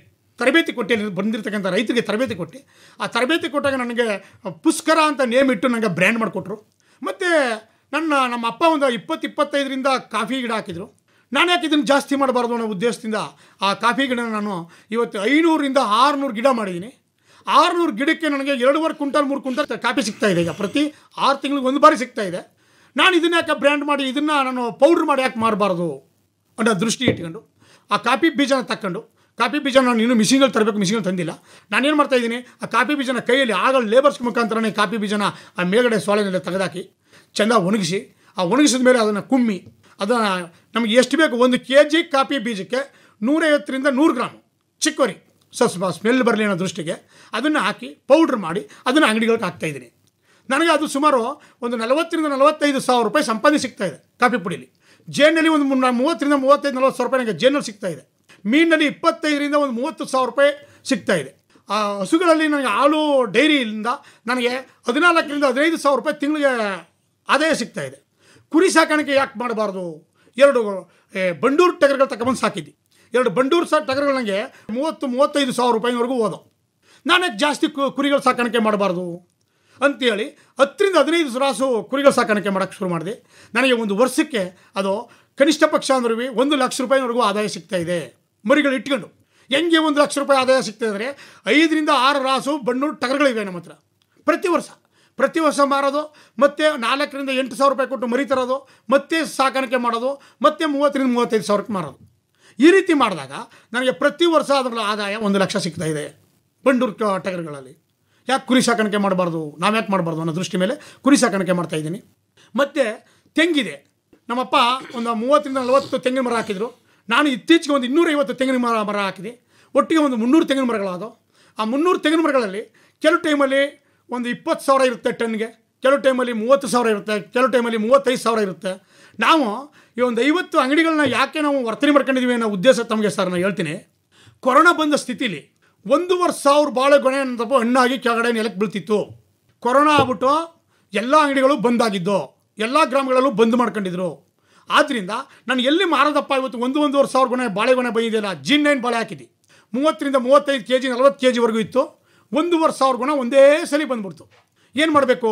ತರಬೇತಿ ಅಲ್ಲಿ ಬಂದಿರತಕ್ಕಂಥ ರೈತರಿಗೆ ತರಬೇತಿ ಕೊಟ್ಟು ಆ ತರಬೇತಿ ಕೊಟ್ಟಾಗ ನನಗೆ ಪುಷ್ಕರ ಅಂತ ನೇಮ್ ಇಟ್ಟು ನನಗೆ ಬ್ರ್ಯಾಂಡ್ ಮಾಡಿಕೊಟ್ರು ಮತ್ತು ನನ್ನ ನಮ್ಮ ಅಪ್ಪ ಒಂದು ಇಪ್ಪತ್ತು ಇಪ್ಪತ್ತೈದರಿಂದ ಕಾಫಿ ಗಿಡ ಹಾಕಿದರು ನಾನು ಯಾಕೆ ಇದನ್ನು ಜಾಸ್ತಿ ಮಾಡಬಾರ್ದು ಅನ್ನೋ ಉದ್ದೇಶದಿಂದ ಆ ಕಾಫಿ ಗಿಡನ ನಾನು ಇವತ್ತು ಐನೂರರಿಂದ ಆರುನೂರು ಗಿಡ ಮಾಡಿದ್ದೀನಿ ಆರುನೂರು ಗಿಡಕ್ಕೆ ನನಗೆ ಎರಡುವರೆ ಕುಂಟಲ್ ಮೂರು ಕುಂಟಲ್ ಕಾಫಿ ಸಿಗ್ತಾ ಇದೆ ಈಗ ಪ್ರತಿ ಆರು ತಿಂಗಳಿಗೆ ಒಂದು ಬಾರಿ ಸಿಗ್ತಾ ಇದೆ ನಾನು ಇದನ್ನ ಯಾಕೆ ಬ್ರ್ಯಾಂಡ್ ಮಾಡಿ ಇದನ್ನು ನಾನು ಪೌಡ್ರ್ ಮಾಡಿ ಯಾಕೆ ಮಾಡಬಾರ್ದು ಅನ್ನೋ ದೃಷ್ಟಿ ಇಟ್ಕೊಂಡು ಆ ಕಾಪಿ ಬೀಜನ ತಕ್ಕೊಂಡು ಕಾಫಿ ಬೀಜ ನಾನು ಇನ್ನೂ ಮಿಷಿನಲ್ಲಿ ತರಬೇಕು ಮಿಷಿನಲ್ಲಿ ತಂದಿಲ್ಲ ನಾನು ನಾನೇನು ಮಾಡ್ತಾಯಿದ್ದೀನಿ ಆ ಕಾಪಿ ಬೀಜನ ಕೈಯಲ್ಲಿ ಆಗಲು ಲೇಬರ್ಸ್ ಮುಖಾಂತರನೇ ಕಾಫಿ ಬೀಜನ ಆ ಮೇಲ್ಗಡೆ ಸೋಳೆನಲ್ಲಿ ತೆಗೆದಾಕಿ ಚೆಂದ ಒಣಗಿಸಿ ಆ ಒಣಗಿಸಿದ ಮೇಲೆ ಅದನ್ನು ಕುಮ್ಮಿ ಅದನ್ನು ನಮಗೆ ಎಷ್ಟು ಬೇಕು ಒಂದು ಕೆ ಜಿ ಕಾಫಿ ಬೀಜಕ್ಕೆ ನೂರೈವತ್ತರಿಂದ ನೂರು ಗ್ರಾಮ್ ಚಿಕ್ಕೋರಿ ಸ ಸ್ಮೆಲ್ ಬರಲಿ ಅನ್ನೋ ದೃಷ್ಟಿಗೆ ಅದನ್ನು ಹಾಕಿ ಪೌಡ್ರ್ ಮಾಡಿ ಅದನ್ನು ಅಂಗಡಿಗಳಿಗೆ ಹಾಕ್ತಾಯಿದ್ದೀನಿ ನನಗೆ ಅದು ಸುಮಾರು ಒಂದು ನಲವತ್ತರಿಂದ ನಲವತ್ತೈದು ಸಾವಿರ ರೂಪಾಯಿ ಸಂಪಾದನೆ ಇದೆ ಕಾಫಿ ಪುಡಿಲಿ ಜೇನಲ್ಲಿ ಒಂದು ಮೂವತ್ತರಿಂದ ಮೂವತ್ತೈದು ನಲವತ್ತು ಸಾವಿರ ರೂಪಾಯಿ ನನಗೆ ಜೇನಲ್ಲಿ ಸಿಗ್ತಾಯಿದೆ ಮೀನಲ್ಲಿ ಇಪ್ಪತ್ತೈದರಿಂದ ಒಂದು ಮೂವತ್ತು ಸಾವಿರ ರೂಪಾಯಿ ಸಿಗ್ತಾಯಿದೆ ಆ ಹಸುಗಳಲ್ಲಿ ನನಗೆ ಹಾಲು ಡೈರಿಯಿಂದ ನನಗೆ ಹದಿನಾಲ್ಕರಿಂದ ಹದಿನೈದು ಸಾವಿರ ರೂಪಾಯಿ ತಿಂಗಳಿಗೆ ಆದಾಯ ಇದೆ ಕುರಿ ಸಾಕಾಣಿಕೆ ಯಾಕೆ ಮಾಡಬಾರ್ದು ಎರಡು ಬಂಡೂರು ಟಗರ್ಗಳು ತಗೊಂಬಂದು ಸಾಕಿದ್ವಿ ಎರಡು ಬಂಡೂರು ಸಹ ಟಗರುಗಳು ಮೂವತ್ತು ಮೂವತ್ತೈದು ಸಾವಿರ ರೂಪಾಯಿವರೆಗೂ ಹೋದವು ನಾನು ಜಾಸ್ತಿ ಕುರಿಗಳ ಸಾಕಾಣಿಕೆ ಮಾಡಬಾರ್ದು ಅಂತೇಳಿ ಹತ್ತರಿಂದ ಹದಿನೈದು ರಾಸು ಕುರಿಗಳ ಸಾಕಾಣಿಕೆ ಮಾಡೋಕ್ಕೆ ಶುರು ಮಾಡಿದೆ ನನಗೆ ಒಂದು ವರ್ಷಕ್ಕೆ ಅದು ಕನಿಷ್ಠ ಪಕ್ಷ ಅಂದ್ರೂ ಒಂದು ಲಕ್ಷ ರೂಪಾಯಿವರೆಗೂ ಆದಾಯ ಸಿಗ್ತಾ ಇದೆ ಮರಿಗಳು ಇಟ್ಕೊಂಡು ಹೆಂಗೆ ಒಂದು ಲಕ್ಷ ರೂಪಾಯಿ ಆದಾಯ ಸಿಗ್ತಾ ಇದ್ದರೆ ಐದರಿಂದ ಆರು ರಾಸು ಬಣ್ಣೂರು ಟಗರುಗಳಿವೆ ನಮ್ಮ ಹತ್ರ ಪ್ರತಿ ವರ್ಷ ಪ್ರತಿ ವರ್ಷ ಮಾರೋದು ಮತ್ತು ನಾಲ್ಕರಿಂದ ಎಂಟು ಸಾವಿರ ರೂಪಾಯಿ ಕೊಟ್ಟು ಮರಿ ತರೋದು ಮತ್ತೆ ಸಾಕಾಣಿಕೆ ಮಾಡೋದು ಮತ್ತೆ ಮೂವತ್ತರಿಂದ ಮೂವತ್ತೈದು ಸಾವಿರಕ್ಕೆ ಮಾರೋದು ಈ ರೀತಿ ಮಾಡಿದಾಗ ನನಗೆ ಪ್ರತಿ ವರ್ಷ ಅದರ ಆದಾಯ ಒಂದು ಲಕ್ಷ ಸಿಗ್ತಾ ಇದೆ ಬಂಡೂರು ಟಗರ್ಗಳಲ್ಲಿ ಯಾಕೆ ಕುರಿ ಸಾಕಾಣಿಕೆ ಮಾಡಬಾರ್ದು ನಾವು ಯಾಕೆ ಮಾಡಬಾರ್ದು ಅನ್ನೋ ದೃಷ್ಟಿ ಮೇಲೆ ಕುರಿ ಸಾಕಾಣಿಕೆ ಮಾಡ್ತಾಯಿದ್ದೀನಿ ಮತ್ತು ತೆಂಗಿದೆ ನಮ್ಮಪ್ಪ ಒಂದು ಮೂವತ್ತರಿಂದ ನಲವತ್ತು ತೆಂಗಿನ ಮರ ಹಾಕಿದರು ನಾನು ಇತ್ತೀಚೆಗೆ ಒಂದು ಇನ್ನೂರೈವತ್ತು ತೆಂಗಿನ ಮರ ಮರ ಹಾಕಿದೆ ಒಟ್ಟಿಗೆ ಒಂದು ಮುನ್ನೂರು ತೆಂಗಿನ ಮರಗಳಾದವು ಆ ಮುನ್ನೂರು ತೆಂಗಿನ ಮರಗಳಲ್ಲಿ ಕೆಲವು ಟೈಮಲ್ಲಿ ಒಂದು ಇಪ್ಪತ್ತು ಸಾವಿರ ಇರುತ್ತೆ ಟನ್ಗೆ ಕೆಲವು ಟೈಮಲ್ಲಿ ಮೂವತ್ತು ಸಾವಿರ ಇರುತ್ತೆ ಕೆಲವು ಟೈಮಲ್ಲಿ ಮೂವತ್ತೈದು ಸಾವಿರ ಇರುತ್ತೆ ನಾವು ಈ ಒಂದು ಐವತ್ತು ಅಂಗಡಿಗಳನ್ನ ಯಾಕೆ ನಾವು ವರ್ತನೆ ಮಾಡ್ಕೊಂಡಿದ್ದೀವಿ ಅನ್ನೋ ಉದ್ದೇಶ ತಮಗೆ ಸರ್ ನಾನು ಹೇಳ್ತೀನಿ ಕೊರೋನಾ ಬಂದ ಸ್ಥಿತಿಲಿ ಒಂದೂವರೆ ಸಾವಿರ ಬಾಳೆಗೊನೆ ಅಂತಪ್ಪ ಹಣ್ಣಾಗಿ ಕೆಳಗಡೆ ನೆಲಕ್ಕೆ ಬೀಳ್ತಿತ್ತು ಕೊರೋನಾ ಆಗ್ಬಿಟ್ಟು ಎಲ್ಲ ಅಂಗಡಿಗಳು ಆಗಿದ್ದು ಎಲ್ಲ ಗ್ರಾಮಗಳಲ್ಲೂ ಬಂದ್ ಮಾಡ್ಕೊಂಡಿದ್ರು ಆದ್ದರಿಂದ ನಾನು ಎಲ್ಲಿ ಮಾರೋದಪ್ಪ ಇವತ್ತು ಒಂದು ಒಂದೂವರೆ ಸಾವಿರ ಗೊನೆ ಬಾಳೆಗೊನೆ ಬಂದಿದೆಯಲ್ಲ ಜಿನ್ ನೈನ್ ಬಾಳೆ ಹಾಕಿದ್ದು ಮೂವತ್ತರಿಂದ ಮೂವತ್ತೈದು ಕೆ ಜಿ ನಲವತ್ತು ಕೆ ಜಿವರೆಗೂ ಇತ್ತು ಒಂದೂವರೆ ಸಾವಿರ ಗುಣ ಒಂದೇ ಸಲ ಬಂದ್ಬಿಡ್ತು ಏನು ಮಾಡಬೇಕು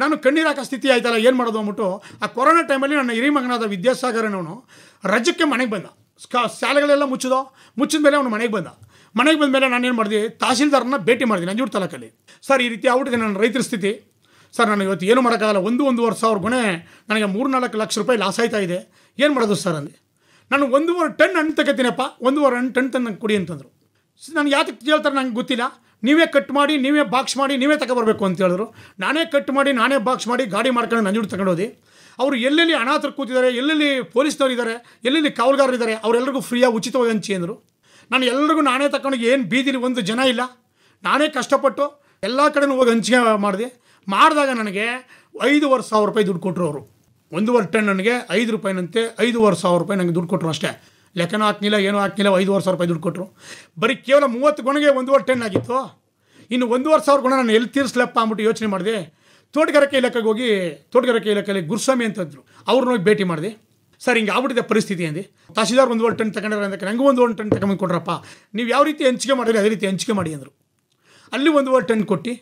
ನಾನು ಕಣ್ಣೀರಾಕೋ ಸ್ಥಿತಿ ಆಯ್ತಲ್ಲ ಏನು ಮಾಡೋದು ಅಂದ್ಬಿಟ್ಟು ಆ ಕೊರೋನಾ ಟೈಮಲ್ಲಿ ನನ್ನ ಹಿರಿಮಗನಾದ ವಿದ್ಯಾಸಾಗರನವನು ರಜಕ್ಕೆ ಮನೆಗೆ ಬಂದ ಸ್ಕಾ ಶಾಲೆಗಳೆಲ್ಲ ಮುಚ್ಚಿದೋ ಮುಚ್ಚಿದ ಮೇಲೆ ಅವನು ಮನೆಗೆ ಬಂದ ಮನೆಗೆ ಬಂದ ಮೇಲೆ ನಾನು ಏನು ಮಾಡಿದೆ ತಹಸೀಲ್ದಾರನ್ನ ಭೇಟಿ ಮಾಡಿದೆ ನಂಜೂರು ತಾಲೂಕಲ್ಲಿ ಸರ್ ಈ ರೀತಿ ಆಗ್ಬಿಟ್ಟಿದೆ ನನ್ನ ರೈತರ ಸ್ಥಿತಿ ಸರ್ ನಾನು ಇವತ್ತು ಏನು ಮಾಡೋಕ್ಕಾಗಲ್ಲ ಒಂದು ವರ್ಷ ಸಾವಿರ ಗುಣೆ ನನಗೆ ನಾಲ್ಕು ಲಕ್ಷ ರೂಪಾಯಿ ಲಾಸ್ ಆಯ್ತಾ ಇದೆ ಏನು ಮಾಡೋದು ಸರ್ ಅಲ್ಲಿ ನಾನು ಒಂದೂವರೆ ಟನ್ ಹಣ್ಣು ತಗೋತೀನಪ್ಪ ಒಂದೂವರೆ ಹಣ್ಣು ಟನ್ ತಂದು ನಂಗೆ ಕೊಡಿ ಅಂತಂದರು ನಾನು ಯಾತಕ್ಕೆ ಕೇಳ್ತಾರೆ ನಂಗೆ ಗೊತ್ತಿಲ್ಲ ನೀವೇ ಕಟ್ ಮಾಡಿ ನೀವೇ ಬಾಕ್ಸ್ ಮಾಡಿ ನೀವೇ ತಗೊಬರ್ಬೇಕು ಅಂತ ಹೇಳಿದ್ರು ನಾನೇ ಕಟ್ ಮಾಡಿ ನಾನೇ ಬಾಕ್ಸ್ ಮಾಡಿ ಗಾಡಿ ಮಾಡ್ಕೊಂಡು ನಂಜುಡಿ ತಗೊಂಡೋದಿ ಅವರು ಎಲ್ಲೆಲ್ಲಿ ಅನಾಥರು ಕೂತಿದ್ದಾರೆ ಎಲ್ಲೆಲ್ಲಿ ಪೊಲೀಸ್ನವ್ರು ಇದ್ದಾರೆ ಎಲ್ಲೆಲ್ಲಿ ಇದ್ದಾರೆ ಅವರೆಲ್ಲರಿಗೂ ಫ್ರೀಯಾಗಿ ಉಚಿತವಾಗಿ ಹಂಚಿ ಅಂದರು ನಾನು ಎಲ್ಲರಿಗೂ ನಾನೇ ತಗೊಂಡೋಗಿ ಏನು ಬೀದಿಲಿ ಒಂದು ಜನ ಇಲ್ಲ ನಾನೇ ಕಷ್ಟಪಟ್ಟು ಎಲ್ಲ ಕಡೆನೂ ಹೋಗಿ ಹಂಚಿಕೆ ಮಾಡಿದೆ ಮಾಡಿದಾಗ ನನಗೆ ಐದುವರೆ ಸಾವಿರ ರೂಪಾಯಿ ದುಡ್ಡು ಕೊಟ್ಟರು ಅವರು ಒಂದೂವರೆ ಟನ್ ನನಗೆ ಐದು ರೂಪಾಯಿನಂತೆ ಐದುವರೆ ಸಾವಿರ ರೂಪಾಯಿ ನನಗೆ ದುಡ್ಡು ಕೊಟ್ಟರು ಅಷ್ಟೇ ಲೆಕ್ಕನೂ ಹಾಕ್ಲಿಲ್ಲ ಏನೂ ಹಾಕ್ಲಿಲ್ಲ ಐದುವರೆ ಸಾವಿರ ರೂಪಾಯಿ ದುಡ್ಡು ಕೊಟ್ಟರು ಬರೀ ಕೇವಲ ಮೂವತ್ತು ಗುಣಗೆ ಒಂದುವರೆ ಟೆನ್ ಆಗಿತ್ತು ಇನ್ನು ಒಂದುವರೆ ಸಾವಿರ ಗುಣ ನಾನು ಎಲ್ಲಿ ತೀರಿಸ್ಲಪ್ಪ ಅಂದ್ಬಿಟ್ಟು ಯೋಚನೆ ಮಾಡಿದೆ ತೋಟಗಾರಿಕೆ ಇಲಾಖೆಗೆ ಹೋಗಿ ತೋಟಗಾರಿಕೆ ಇಲಾಖೆಯಲ್ಲಿ ಗುರುಸ್ವಾಮಿ ಅಂತಂದರು ಅವ್ರನ್ನ ಹೋಗಿ ಭೇಟಿ ಮಾಡಿದೆ ಸರ್ ಹಿಂಗೆ ಆಗ್ಬಿಟ್ಟಿದೆ ಪರಿಸ್ಥಿತಿ ಅಂದೆ ತಹಸೀಲ್ದಾರ್ ಒಂದು ಒಂದು ಟೆನ್ ತಗೊಂಡ್ರೆ ಅಂದ್ರೆ ನಂಗೆ ಒಂದು ಒಂದು ಟೆನ್ ತಗೊಂಡು ಕೊಡ್ರಪ್ಪ ನೀವು ಯಾವ ರೀತಿ ಹಂಚಿಕೆ ಮಾಡಿದ್ರೆ ಅದೇ ರೀತಿ ಹಂಚಿಕೆ ಮಾಡಿ ಅಂದರು ಅಲ್ಲಿ ಒಂದೂವರೆ ಟೆನ್ ಕೊಟ್ಟು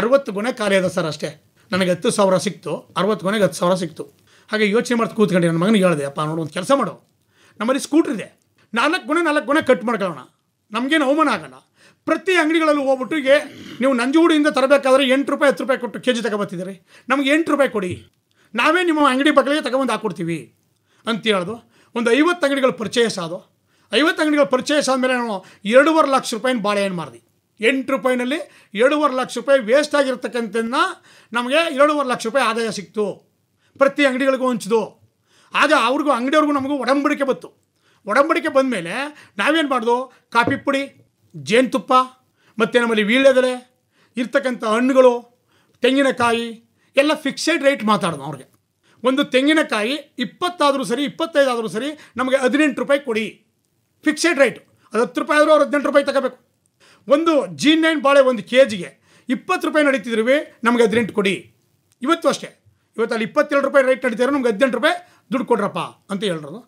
ಅರವತ್ತು ಗುಣ ಖಾಲಿ ಅದ ಸರ್ ಅಷ್ಟೇ ನನಗೆ ಹತ್ತು ಸಾವಿರ ಸಿಕ್ತು ಅರವತ್ತು ಗುಣಗೆ ಹತ್ತು ಸಾವಿರ ಸಿಕ್ತು ಹಾಗೆ ಯೋಚನೆ ಮಾಡ್ತಾ ಕೂತ್ಕೊಂಡು ನನ್ನ ಮಗನಿಗೆ ಹೇಳಿದೆ ಅಪ್ಪ ನೋಡು ಒಂದು ಕೆಲಸ ಮಾಡು ನಮ್ಮಲ್ಲಿ ಸ್ಕೂಟ್ರ್ ಇದೆ ನಾಲ್ಕು ಗುಣ ನಾಲ್ಕು ಗುಣ ಕಟ್ ಮಾಡ್ಕೊಳ್ಳೋಣ ನಮಗೇನು ಅವಮಾನ ಆಗಲ್ಲ ಪ್ರತಿ ಅಂಗಡಿಗಳಲ್ಲಿ ಹೋಗ್ಬಿಟ್ಟು ನೀವು ನಂಜುಗೂಡಿಯಿಂದ ತರಬೇಕಾದ್ರೆ ಎಂಟು ರೂಪಾಯಿ ಹತ್ತು ರೂಪಾಯಿ ಕೊಟ್ಟು ಕೆ ಜಿ ತಗೊಬತ್ತಿದ್ದಾರೆ ನಮ್ಗೆ ಎಂಟು ರೂಪಾಯಿ ಕೊಡಿ ನಾವೇ ನಿಮ್ಮ ಅಂಗಡಿ ಬಗ್ಗೆ ತಗೊಂಡು ಹಾಕ್ಕೊಡ್ತೀವಿ ಅಂತ ಹೇಳೋದು ಒಂದು ಐವತ್ತು ಅಂಗಡಿಗಳು ಪರ್ಚೇಸ್ ಆದೋ ಐವತ್ತು ಅಂಗಡಿಗಳು ಪರ್ಚೇಸ್ ಆದಮೇಲೆ ನಾನು ಎರಡೂವರೆ ಲಕ್ಷ ರೂಪಾಯಿನ ಏನು ಮಾಡಿದೆ ಎಂಟು ರೂಪಾಯಿನಲ್ಲಿ ಎರಡೂವರೆ ಲಕ್ಷ ರೂಪಾಯಿ ವೇಸ್ಟ್ ಆಗಿರ್ತಕ್ಕಂಥದ್ದನ್ನ ನಮಗೆ ಎರಡೂವರೆ ಲಕ್ಷ ರೂಪಾಯಿ ಆದಾಯ ಸಿಕ್ತು ಪ್ರತಿ ಅಂಗಡಿಗಳಿಗೂ ಹಂಚಿದು ಆಗ ಅವ್ರಿಗೂ ಅಂಗಡಿಯವ್ರಿಗೂ ನಮಗೂ ಒಡಂಬಡಿಕೆ ಬಂತು ಒಡಂಬಡಿಕೆ ಬಂದ ಮೇಲೆ ನಾವೇನು ಮಾಡ್ದು ಕಾಫಿ ಪುಡಿ ಜೇನುತುಪ್ಪ ಮತ್ತು ನಮ್ಮಲ್ಲಿ ವೀಳ್ಯದೆಲೆ ಇರ್ತಕ್ಕಂಥ ಹಣ್ಣುಗಳು ತೆಂಗಿನಕಾಯಿ ಎಲ್ಲ ಫಿಕ್ಸೆಡ್ ರೇಟ್ ಮಾತಾಡೋದು ಅವ್ರಿಗೆ ಒಂದು ತೆಂಗಿನಕಾಯಿ ಇಪ್ಪತ್ತಾದರೂ ಸರಿ ಇಪ್ಪತ್ತೈದಾದರೂ ಸರಿ ನಮಗೆ ಹದಿನೆಂಟು ರೂಪಾಯಿ ಕೊಡಿ ಫಿಕ್ಸೆಡ್ ರೇಟು ಅದು ಹತ್ತು ರೂಪಾಯಿ ಆದರೂ ಅವ್ರು ಹದಿನೆಂಟು ರೂಪಾಯಿ ತಗೋಬೇಕು ಒಂದು ಜೀನ್ ನೈನ್ ಬಾಳೆ ಒಂದು ಕೆ ಜಿಗೆ ಇಪ್ಪತ್ತು ರೂಪಾಯಿ ನಡೀತಿದ್ರು ನಮಗೆ ಹದಿನೆಂಟು ಕೊಡಿ ಇವತ್ತು ಅಷ್ಟೇ ಇವತ್ತು ಅಲ್ಲಿ ಇಪ್ಪತ್ತೆರಡು ರೂಪಾಯಿ ರೇಟ್ ನಡೀತಿದ್ರು ನಮ್ಗೆ ಹದಿನೆಂಟು ರೂಪಾಯಿ ದುಡ್ಡು ಕೊಡ್ರಪ್ಪ ಅಂತ ಹೇಳಿರೋದು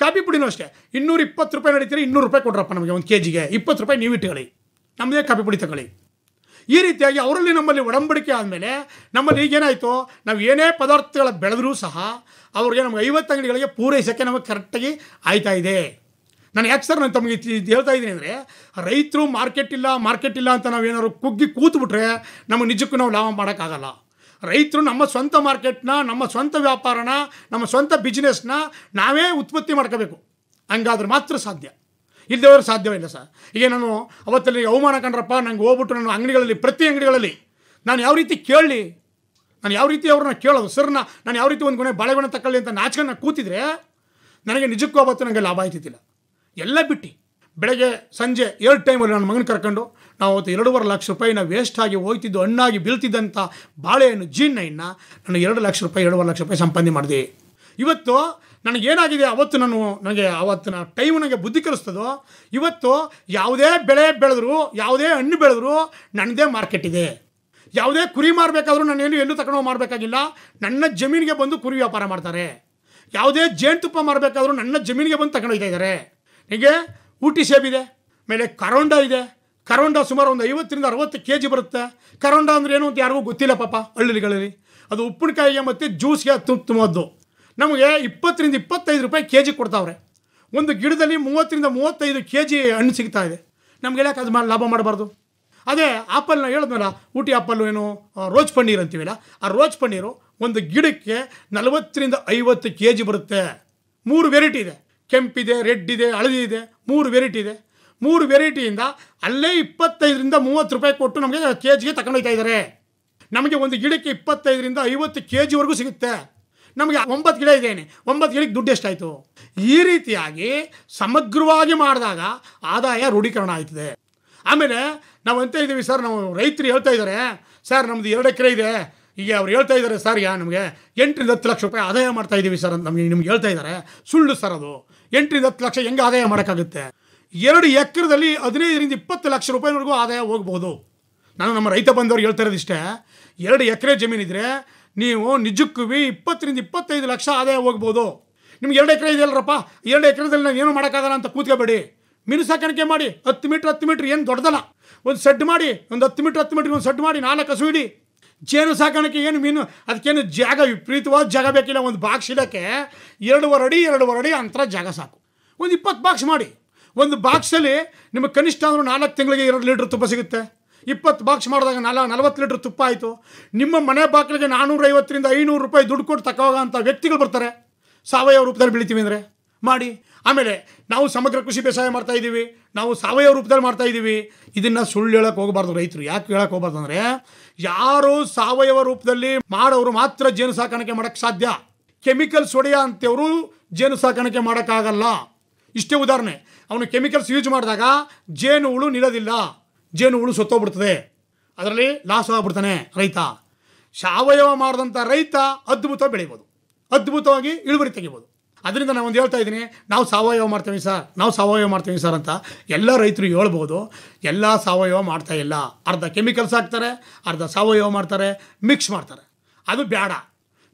ಕಾಫಿ ಪುಡಿನೂ ಅಷ್ಟೇ ಇನ್ನೂರು ಇಪ್ಪತ್ತು ರೂಪಾಯಿ ನಡೀತೀರಿ ಇನ್ನೂರು ರೂಪಾಯಿ ಕೊಡ್ರಪ್ಪ ನಮಗೆ ಒಂದು ಕೆ ಜಿಗೆ ಇಪ್ಪತ್ತು ರೂಪಾಯಿ ನೀವು ಇಟ್ಕೊಳ್ಳಿ ನಮ್ಮದೇ ಕಾಫಿ ಪುಡಿ ತಗೊಳ್ಳಿ ಈ ರೀತಿಯಾಗಿ ಅವರಲ್ಲಿ ನಮ್ಮಲ್ಲಿ ಒಡಂಬಡಿಕೆ ಆದಮೇಲೆ ನಮ್ಮಲ್ಲಿ ಈಗೇನಾಯಿತು ನಾವು ಏನೇ ಪದಾರ್ಥಗಳ ಬೆಳೆದರೂ ಸಹ ಅವ್ರಿಗೆ ನಮಗೆ ಐವತ್ತು ಅಂಗಡಿಗಳಿಗೆ ಪೂರೈಸೋಕ್ಕೆ ನಮಗೆ ಕರೆಕ್ಟಾಗಿ ಆಯ್ತಾ ಇದೆ ನಾನು ಯಾಕೆ ಸರ್ ನಾನು ತಮಗೆ ಹೇಳ್ತಾ ಇದ್ದೀನಿ ಅಂದರೆ ರೈತರು ಮಾರ್ಕೆಟ್ ಇಲ್ಲ ಮಾರ್ಕೆಟ್ ಇಲ್ಲ ಅಂತ ನಾವು ಏನಾದ್ರು ಕುಗ್ಗಿ ಕೂತ್ಬಿಟ್ರೆ ನಮಗೆ ನಿಜಕ್ಕೂ ನಾವು ಲಾಭ ಮಾಡೋಕ್ಕಾಗಲ್ಲ ರೈತರು ನಮ್ಮ ಸ್ವಂತ ಮಾರ್ಕೆಟ್ನ ನಮ್ಮ ಸ್ವಂತ ವ್ಯಾಪಾರನ ನಮ್ಮ ಸ್ವಂತ ಬಿಸ್ನೆಸ್ನ ನಾವೇ ಉತ್ಪತ್ತಿ ಮಾಡ್ಕೋಬೇಕು ಹಂಗಾದ್ರೆ ಮಾತ್ರ ಸಾಧ್ಯ ಇಲ್ಲದವರು ಸಾಧ್ಯವಿಲ್ಲ ಸರ್ ಈಗ ನಾನು ಅವತ್ತಲ್ಲಿ ಅವಮಾನ ಕಂಡ್ರಪ್ಪ ನಂಗೆ ಹೋಗ್ಬಿಟ್ಟು ನಾನು ಅಂಗಡಿಗಳಲ್ಲಿ ಪ್ರತಿ ಅಂಗಡಿಗಳಲ್ಲಿ ನಾನು ಯಾವ ರೀತಿ ಕೇಳಲಿ ನಾನು ಯಾವ ರೀತಿ ಅವ್ರನ್ನ ಕೇಳೋದು ಸರ್ನ ನಾನು ಯಾವ ರೀತಿ ಒಂದು ಗುಣ ಬಾಳೆಗೊಣ ತಕ್ಕಳ್ಳಿ ಅಂತ ನಾಚ್ಕೊಂಡು ಕೂತಿದ್ರೆ ನನಗೆ ನಿಜಕ್ಕೂ ಅವತ್ತು ನನಗೆ ಲಾಭ ಆಯ್ತಿದ್ದಿಲ್ಲ ಎಲ್ಲ ಬಿಟ್ಟು ಬೆಳಗ್ಗೆ ಸಂಜೆ ಎರಡು ಟೈಮಲ್ಲಿ ನನ್ನ ಮಗನ ಕರ್ಕೊಂಡು ನಾವು ಅವತ್ತು ಎರಡೂವರೆ ಲಕ್ಷ ರೂಪಾಯಿನ ವೇಸ್ಟ್ ಆಗಿ ಹೋಗ್ತಿದ್ದು ಹಣ್ಣಾಗಿ ಬೀಳ್ತಿದ್ದಂಥ ಬಾಳೆಹಣ್ಣು ಜೀನ್ನೈನ್ನ ನಾನು ಎರಡು ಲಕ್ಷ ರೂಪಾಯಿ ಎರಡೂವರೆ ಲಕ್ಷ ರೂಪಾಯಿ ಸಂಪಾದನೆ ಮಾಡಿದೆ ಇವತ್ತು ನನಗೇನಾಗಿದೆ ಅವತ್ತು ನಾನು ನನಗೆ ಅವತ್ತಿನ ಟೈಮ್ ನನಗೆ ಬುದ್ಧಿ ಕಲಿಸ್ತದೋ ಇವತ್ತು ಯಾವುದೇ ಬೆಳೆ ಬೆಳೆದ್ರು ಯಾವುದೇ ಹಣ್ಣು ಬೆಳೆದರೂ ನನ್ನದೇ ಮಾರ್ಕೆಟ್ ಇದೆ ಯಾವುದೇ ಕುರಿ ಮಾರಬೇಕಾದ್ರೂ ನಾನು ಏನು ಎಲ್ಲೂ ತಗೊಂಡು ಮಾರಬೇಕಾಗಿಲ್ಲ ನನ್ನ ಜಮೀನಿಗೆ ಬಂದು ಕುರಿ ವ್ಯಾಪಾರ ಮಾಡ್ತಾರೆ ಯಾವುದೇ ಜೇನುತುಪ್ಪ ಮಾರಬೇಕಾದ್ರೂ ನನ್ನ ಜಮೀನಿಗೆ ಬಂದು ತಗೊಂಡೋಗ್ತಾ ಇದ್ದಾರೆ ಹೀಗೆ ಊಟಿ ಸೇಬ್ ಇದೆ ಆಮೇಲೆ ಕರೋಂಡ ಇದೆ ಕರೋಂಡ ಸುಮಾರು ಒಂದು ಐವತ್ತರಿಂದ ಅರವತ್ತು ಕೆ ಜಿ ಬರುತ್ತೆ ಕರೋಂಡ ಅಂದ್ರೆ ಏನು ಅಂತ ಯಾರಿಗೂ ಗೊತ್ತಿಲ್ಲ ಪಾಪ ಹಳ್ಳಿಗಳಲ್ಲಿ ಅದು ಉಪ್ಪಿನಕಾಯಿಗೆ ಮತ್ತು ಜ್ಯೂಸ್ಗೆ ತುಂಬ ತುಂಬದ್ದು ನಮಗೆ ಇಪ್ಪತ್ತರಿಂದ ಇಪ್ಪತ್ತೈದು ರೂಪಾಯಿ ಕೆ ಜಿ ಕೊಡ್ತಾವ್ರೆ ಒಂದು ಗಿಡದಲ್ಲಿ ಮೂವತ್ತರಿಂದ ಮೂವತ್ತೈದು ಕೆ ಜಿ ಹಣ್ಣು ಸಿಗ್ತಾ ಇದೆ ನಮ್ಗೆ ಹೇಳಕ್ಕೆ ಅದು ಲಾಭ ಮಾಡಬಾರ್ದು ಅದೇ ಆ್ಯಪಲ್ನ ಹೇಳಿದ್ಮೇಲೆ ಊಟಿ ಆ್ಯಪಲ್ಲು ಏನು ರೋಜ್ ಪನ್ನೀರ್ ಅಂತೀವಲ್ಲ ಆ ರೋಜ್ ಪನ್ನೀರು ಒಂದು ಗಿಡಕ್ಕೆ ನಲವತ್ತರಿಂದ ಐವತ್ತು ಕೆ ಜಿ ಬರುತ್ತೆ ಮೂರು ವೆರೈಟಿ ಇದೆ ಕೆಂಪಿದೆ ರೆಡ್ ಇದೆ ಹಳದಿ ಇದೆ ಮೂರು ವೆರೈಟಿ ಇದೆ ಮೂರು ವೆರೈಟಿಯಿಂದ ಅಲ್ಲೇ ಇಪ್ಪತ್ತೈದರಿಂದ ಮೂವತ್ತು ರೂಪಾಯಿ ಕೊಟ್ಟು ನಮಗೆ ಕೆ ಜಿಗೆ ತಗೊಂಡೋಗ್ತಾ ಇದ್ದಾರೆ ನಮಗೆ ಒಂದು ಗಿಡಕ್ಕೆ ಇಪ್ಪತ್ತೈದರಿಂದ ಐವತ್ತು ಕೆ ಜಿವರೆಗೂ ಸಿಗುತ್ತೆ ನಮಗೆ ಒಂಬತ್ತು ಗಿಡ ಇದ್ದೇನೆ ಒಂಬತ್ತು ಗಿಡಕ್ಕೆ ದುಡ್ಡು ಎಷ್ಟಾಯಿತು ಈ ರೀತಿಯಾಗಿ ಸಮಗ್ರವಾಗಿ ಮಾಡಿದಾಗ ಆದಾಯ ರೂಢೀಕರಣ ಆಯ್ತದೆ ಆಮೇಲೆ ನಾವು ಅಂತ ಇದ್ದೀವಿ ಸರ್ ನಾವು ರೈತರು ಹೇಳ್ತಾ ಇದ್ದಾರೆ ಸರ್ ನಮ್ಮದು ಎರಡು ಎಕರೆ ಇದೆ ಈಗ ಅವ್ರು ಹೇಳ್ತಾ ಇದ್ದಾರೆ ಸರ್ ಯಾ ನಮಗೆ ಎಂಟರಿಂದ ಹತ್ತು ಲಕ್ಷ ರೂಪಾಯಿ ಆದಾಯ ಮಾಡ್ತಾ ಇದ್ದೀವಿ ಸರ್ ಅಂತ ನಮಗೆ ನಿಮ್ಗೆ ಹೇಳ್ತಾ ಇದ್ದಾರೆ ಸುಳ್ಳು ಸರ್ ಅದು ಎಂಟರಿಂದ ಹತ್ತು ಲಕ್ಷ ಹೆಂಗೆ ಆದಾಯ ಮಾಡೋಕ್ಕಾಗುತ್ತೆ ಎರಡು ಎಕರದಲ್ಲಿ ಹದಿನೈದರಿಂದ ಇಪ್ಪತ್ತು ಲಕ್ಷ ರೂಪಾಯಿವರೆಗೂ ಆದಾಯ ಹೋಗ್ಬೋದು ನಾನು ನಮ್ಮ ರೈತ ಬಂದವ್ರು ಹೇಳ್ತಾ ಇರೋದಿಷ್ಟೇ ಎರಡು ಎಕರೆ ಜಮೀನಿದ್ರೆ ನೀವು ನಿಜಕ್ಕೂ ಇಪ್ಪತ್ತರಿಂದ ಇಪ್ಪತ್ತೈದು ಲಕ್ಷ ಆದಾಯ ಹೋಗ್ಬೋದು ನಿಮ್ಗೆ ಎರಡು ಎಕರೆ ಇದೆಯಲ್ಲರಪ್ಪ ಎರಡು ಎಕರೆದಲ್ಲಿ ನಾನು ಏನು ಮಾಡೋಕ್ಕಾಗಲ್ಲ ಅಂತ ಕೂತ್ಕೋಬೇಡಿ ಮೀನು ಸಾಕಾಣಿಕೆ ಮಾಡಿ ಹತ್ತು ಮೀಟ್ರ್ ಹತ್ತು ಮೀಟ್ರ್ ಏನು ದೊಡ್ಡದಲ್ಲ ಒಂದು ಸೆಡ್ ಮಾಡಿ ಒಂದು ಹತ್ತು ಮೀಟ್ರ್ ಹತ್ತು ಮೀಟ್ರ್ ಒಂದು ಸೆಡ್ ಮಾಡಿ ನಾಲ್ಕು ಹಸು ಇಡಿ ಜೇನು ಸಾಕಾಣಿಕೆ ಏನು ಮೀನು ಅದಕ್ಕೇನು ಜಾಗ ವಿಪರೀತವಾದ ಜಾಗ ಬೇಕಿಲ್ಲ ಒಂದು ಬಾಕ್ಸ್ ಇಡೋಕ್ಕೆ ಎರಡುವರೆ ಅಡಿ ಎರಡುವರೆ ಅಡಿ ಅಂತರ ಜಾಗ ಸಾಕು ಒಂದು ಇಪ್ಪತ್ತು ಬಾಕ್ಸ್ ಮಾಡಿ ಒಂದು ಬಾಕ್ಸಲ್ಲಿ ನಿಮಗೆ ಕನಿಷ್ಠ ಅಂದರೂ ನಾಲ್ಕು ತಿಂಗಳಿಗೆ ಎರಡು ಲೀಟ್ರ್ ತುಪ್ಪ ಸಿಗುತ್ತೆ ಇಪ್ಪತ್ತು ಬಾಕ್ಸ್ ಮಾಡಿದಾಗ ನಾಲ್ ನಲ್ವತ್ತು ಲೀಟ್ರ್ ತುಪ್ಪ ಆಯಿತು ನಿಮ್ಮ ಮನೆ ಬಾಗಿಲಿಗೆ ನಾನ್ನೂರೈವತ್ತರಿಂದ ಐನೂರು ರೂಪಾಯಿ ದುಡ್ಡು ಕೊಟ್ಟು ತಗೋವಂಥ ವ್ಯಕ್ತಿಗಳು ಬರ್ತಾರೆ ಸಾವಯವ ರೂಪದಲ್ಲಿ ಬೆಳಿತೀವಿ ಅಂದರೆ ಮಾಡಿ ಆಮೇಲೆ ನಾವು ಸಮಗ್ರ ಕೃಷಿ ಬೇಸಾಯ ಮಾಡ್ತಾ ಇದ್ದೀವಿ ನಾವು ಸಾವಯವ ರೂಪದಲ್ಲಿ ಮಾಡ್ತಾ ಇದ್ದೀವಿ ಇದನ್ನು ಸುಳ್ಳು ಹೇಳೋಕೆ ಹೋಗಬಾರ್ದು ರೈತರು ಯಾಕೆ ಹೇಳೋಕೆ ಹೋಗ್ಬಾರ್ದು ಅಂದರೆ ಯಾರು ಸಾವಯವ ರೂಪದಲ್ಲಿ ಮಾಡೋರು ಮಾತ್ರ ಜೇನು ಸಾಕಾಣಿಕೆ ಮಾಡಕ್ ಸಾಧ್ಯ ಕೆಮಿಕಲ್ಸ್ ಹೊಡೆಯ ಅಂತವರು ಜೇನು ಸಾಕಾಣಿಕೆ ಮಾಡೋಕ್ಕಾಗಲ್ಲ ಇಷ್ಟೇ ಉದಾಹರಣೆ ಅವನು ಕೆಮಿಕಲ್ಸ್ ಯೂಸ್ ಮಾಡಿದಾಗ ಜೇನು ಹುಳು ನಿಲ್ಲೋದಿಲ್ಲ ಜೇನು ಹುಳು ಸೊತ್ತೋಗ್ಬಿಡ್ತದೆ ಅದರಲ್ಲಿ ಲಾಸ್ ಆಗಿಬಿಡ್ತಾನೆ ರೈತ ಸಾವಯವ ಮಾಡಿದಂಥ ರೈತ ಅದ್ಭುತ ಬೆಳಿಬೋದು ಅದ್ಭುತವಾಗಿ ಇಳುವರಿ ತೆಗಿಬೋದು ಅದರಿಂದ ನಾನು ಒಂದು ಹೇಳ್ತಾ ಇದ್ದೀನಿ ನಾವು ಸಾವಯವ ಮಾಡ್ತೀವಿ ಸರ್ ನಾವು ಸಾವಯವ ಮಾಡ್ತೀವಿ ಸರ್ ಅಂತ ಎಲ್ಲ ರೈತರು ಹೇಳ್ಬೋದು ಎಲ್ಲ ಸಾವಯವ ಮಾಡ್ತಾ ಇಲ್ಲ ಅರ್ಧ ಕೆಮಿಕಲ್ಸ್ ಹಾಕ್ತಾರೆ ಅರ್ಧ ಸಾವಯವ ಮಾಡ್ತಾರೆ ಮಿಕ್ಸ್ ಮಾಡ್ತಾರೆ ಅದು ಬೇಡ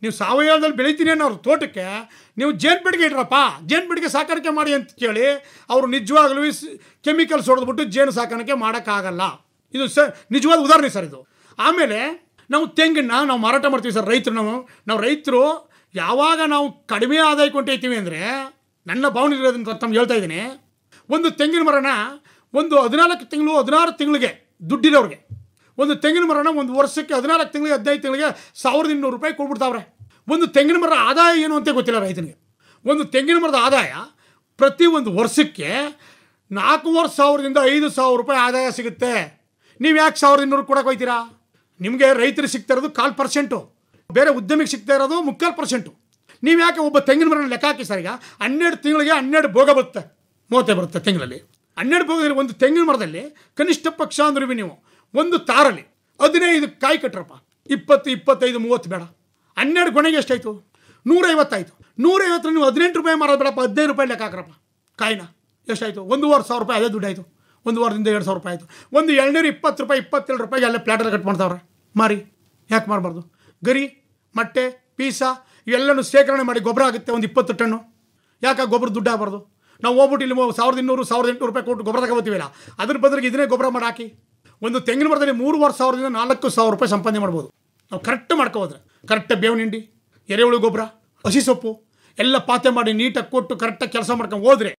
ನೀವು ಸಾವಯವದಲ್ಲಿ ಬೆಳಿತೀನಿ ಅವ್ರ ತೋಟಕ್ಕೆ ನೀವು ಜೇನು ಬಿಡಿಗೆ ಇಡ್ರಪ್ಪ ಜೇನು ಬಿಡಿಗೆ ಸಾಕಾಣಿಕೆ ಮಾಡಿ ಅಂತ ಕೇಳಿ ಅವರು ನಿಜವಾಗ್ಲೂ ಕೆಮಿಕಲ್ಸ್ ಹೊಡೆದ್ಬಿಟ್ಟು ಜೇನು ಸಾಕಾಣಿಕೆ ಮಾಡೋಕ್ಕಾಗಲ್ಲ ಇದು ಸರ್ ನಿಜವಾದ ಉದಾಹರಣೆ ಸರ್ ಇದು ಆಮೇಲೆ ನಾವು ತೆಂಗಿನ ನಾವು ಮಾರಾಟ ಮಾಡ್ತೀವಿ ಸರ್ ರೈತರು ನಾವು ನಾವು ರೈತರು ಯಾವಾಗ ನಾವು ಕಡಿಮೆ ಆದಾಯ ಕೊಂಡೈತೀವಿ ಅಂದರೆ ನನ್ನ ಭಾವನೆ ಇರೋದನ್ನು ತಮ್ಮ ಹೇಳ್ತಾ ಇದ್ದೀನಿ ಒಂದು ತೆಂಗಿನ ಮರನ ಒಂದು ಹದಿನಾಲ್ಕು ತಿಂಗಳು ಹದಿನಾರು ತಿಂಗಳಿಗೆ ದುಡ್ಡಿರೋರಿಗೆ ಒಂದು ತೆಂಗಿನ ಮರನ ಒಂದು ವರ್ಷಕ್ಕೆ ಹದಿನಾಲ್ಕು ತಿಂಗಳಿಗೆ ಹದಿನೈದು ತಿಂಗಳಿಗೆ ಸಾವಿರದ ಇನ್ನೂರು ರೂಪಾಯಿ ಕೊಡ್ಬಿಡ್ತಾವ್ರೆ ಒಂದು ತೆಂಗಿನ ಮರ ಆದಾಯ ಏನು ಅಂತ ಗೊತ್ತಿಲ್ಲ ರೈತನಿಗೆ ಒಂದು ತೆಂಗಿನ ಮರದ ಆದಾಯ ಪ್ರತಿ ಒಂದು ವರ್ಷಕ್ಕೆ ನಾಲ್ಕೂವರೆ ಸಾವಿರದಿಂದ ಐದು ಸಾವಿರ ರೂಪಾಯಿ ಆದಾಯ ಸಿಗುತ್ತೆ ನೀವು ಯಾಕೆ ಸಾವಿರದ ಇನ್ನೂರು ಕೊಡೋಕೆ ಹೋಯ್ತೀರಾ ನಿಮಗೆ ರೈತರು ಸಿಗ್ತಾ ಇರೋದು ಕಾಲು ಪರ್ಸೆಂಟು ಬೇರೆ ಉದ್ಯಮಿಗೆ ಸಿಗ್ತಾ ಇರೋದು ಮುಕ್ಕಾಲು ಪರ್ಸೆಂಟು ನೀವು ಯಾಕೆ ಒಬ್ಬ ತೆಂಗಿನ ಮರ ಲೆಕ್ಕ ಹಾಕಿ ಸರ್ ಈಗ ಹನ್ನೆರಡು ತಿಂಗಳಿಗೆ ಹನ್ನೆರಡು ಭೋಗ ಬರುತ್ತೆ ಮೂವತ್ತೆ ಬರುತ್ತೆ ತಿಂಗಳಲ್ಲಿ ಹನ್ನೆರಡು ಭೋಗದಲ್ಲಿ ಒಂದು ತೆಂಗಿನ ಮರದಲ್ಲಿ ಕನಿಷ್ಠ ಪಕ್ಷ ಅಂದ್ರೂ ನೀವು ಒಂದು ತಾರಲ್ಲಿ ಹದಿನೈದು ಕಾಯಿ ಕಟ್ಟ್ರಪ್ಪ ಇಪ್ಪತ್ತು ಇಪ್ಪತ್ತೈದು ಮೂವತ್ತು ಬೇಡ ಹನ್ನೆರಡು ಗೊನೆಗೆ ಎಷ್ಟಾಯಿತು ನೂರೈವತ್ತಾಯಿತು ನೂರೈವತ್ತು ನೀವು ಹದಿನೆಂಟು ರೂಪಾಯಿ ಮಾರೋದು ಬೇಡಪ್ಪ ಹದಿನೈದು ರೂಪಾಯಿ ಲೆಕ್ಕ ಹಾಕ್ರಪ್ಪ ಕಾಯಿನ ಎಷ್ಟಾಯಿತು ಒಂದೂವರೆ ಸಾವಿರ ರೂಪಾಯಿ ಅದೇ ಆಯಿತು ಒಂದು ವಾರದಿಂದ ಎರಡು ಸಾವಿರ ರೂಪಾಯಿ ಆಯಿತು ಒಂದು ಎರಡುನೂರು ಇಪ್ಪತ್ತು ರೂಪಾಯಿ ಇಪ್ಪತ್ತೆರಡು ರೂಪಾಯಿಗೆ ಅಲ್ಲೇ ಪ್ಲಾಟಲ್ಲಿ ಕಟ್ ಮಾಡ್ತಾವ್ರೆ ಮಾರಿ ಯಾಕೆ ಮಾಡಬಾರ್ದು ಗರಿ ಮೊಟ್ಟೆ ಪೀಸ ಇವೆಲ್ಲನೂ ಶೇಖರಣೆ ಮಾಡಿ ಗೊಬ್ಬರ ಆಗುತ್ತೆ ಒಂದು ಇಪ್ಪತ್ತು ಟನ್ನು ಯಾಕೆ ಗೊಬ್ಬರ ದುಡ್ಡು ಆಗಬಾರ್ದು ನಾವು ಹೋಗ್ಬಿಟ್ಟು ಇಲ್ಲಿ ಸಾವಿರದ ಇನ್ನೂರು ಸಾವಿರದ ಎಂಟುನೂರು ರೂಪಾಯಿ ಕೊಟ್ಟು ಗೊಬ್ಬರ ತಗೋತೀವಿಲ್ಲ ಅದ್ರ ಬದಲಿಗೆ ಇದನ್ನೇ ಗೊಬ್ಬರ ಮಾಡಿ ಹಾಕಿ ಒಂದು ತೆಂಗಿನ ಮರದಲ್ಲಿ ಮೂರುವರೆ ಸಾವಿರದಿಂದ ನಾಲ್ಕು ಸಾವಿರ ರೂಪಾಯಿ ಸಂಪಾದನೆ ಮಾಡ್ಬೋದು ನಾವು ಕರೆಕ್ಟ್ ಮಾಡ್ಕೋಬೋದ್ರೆ ಕರೆಕ್ಟ್ ಬೇವಿನ ಹಿಂಡಿ ಎರೆಹುಳು ಗೊಬ್ಬರ ಹಸಿ ಸೊಪ್ಪು ಎಲ್ಲ ಪಾತೆ ಮಾಡಿ ನೀಟಾಗಿ ಕೊಟ್ಟು ಕರೆಕ್ಟಾಗಿ ಕೆಲಸ ಮಾಡ್ಕೊಂಡು ಹೋದ್ರೆ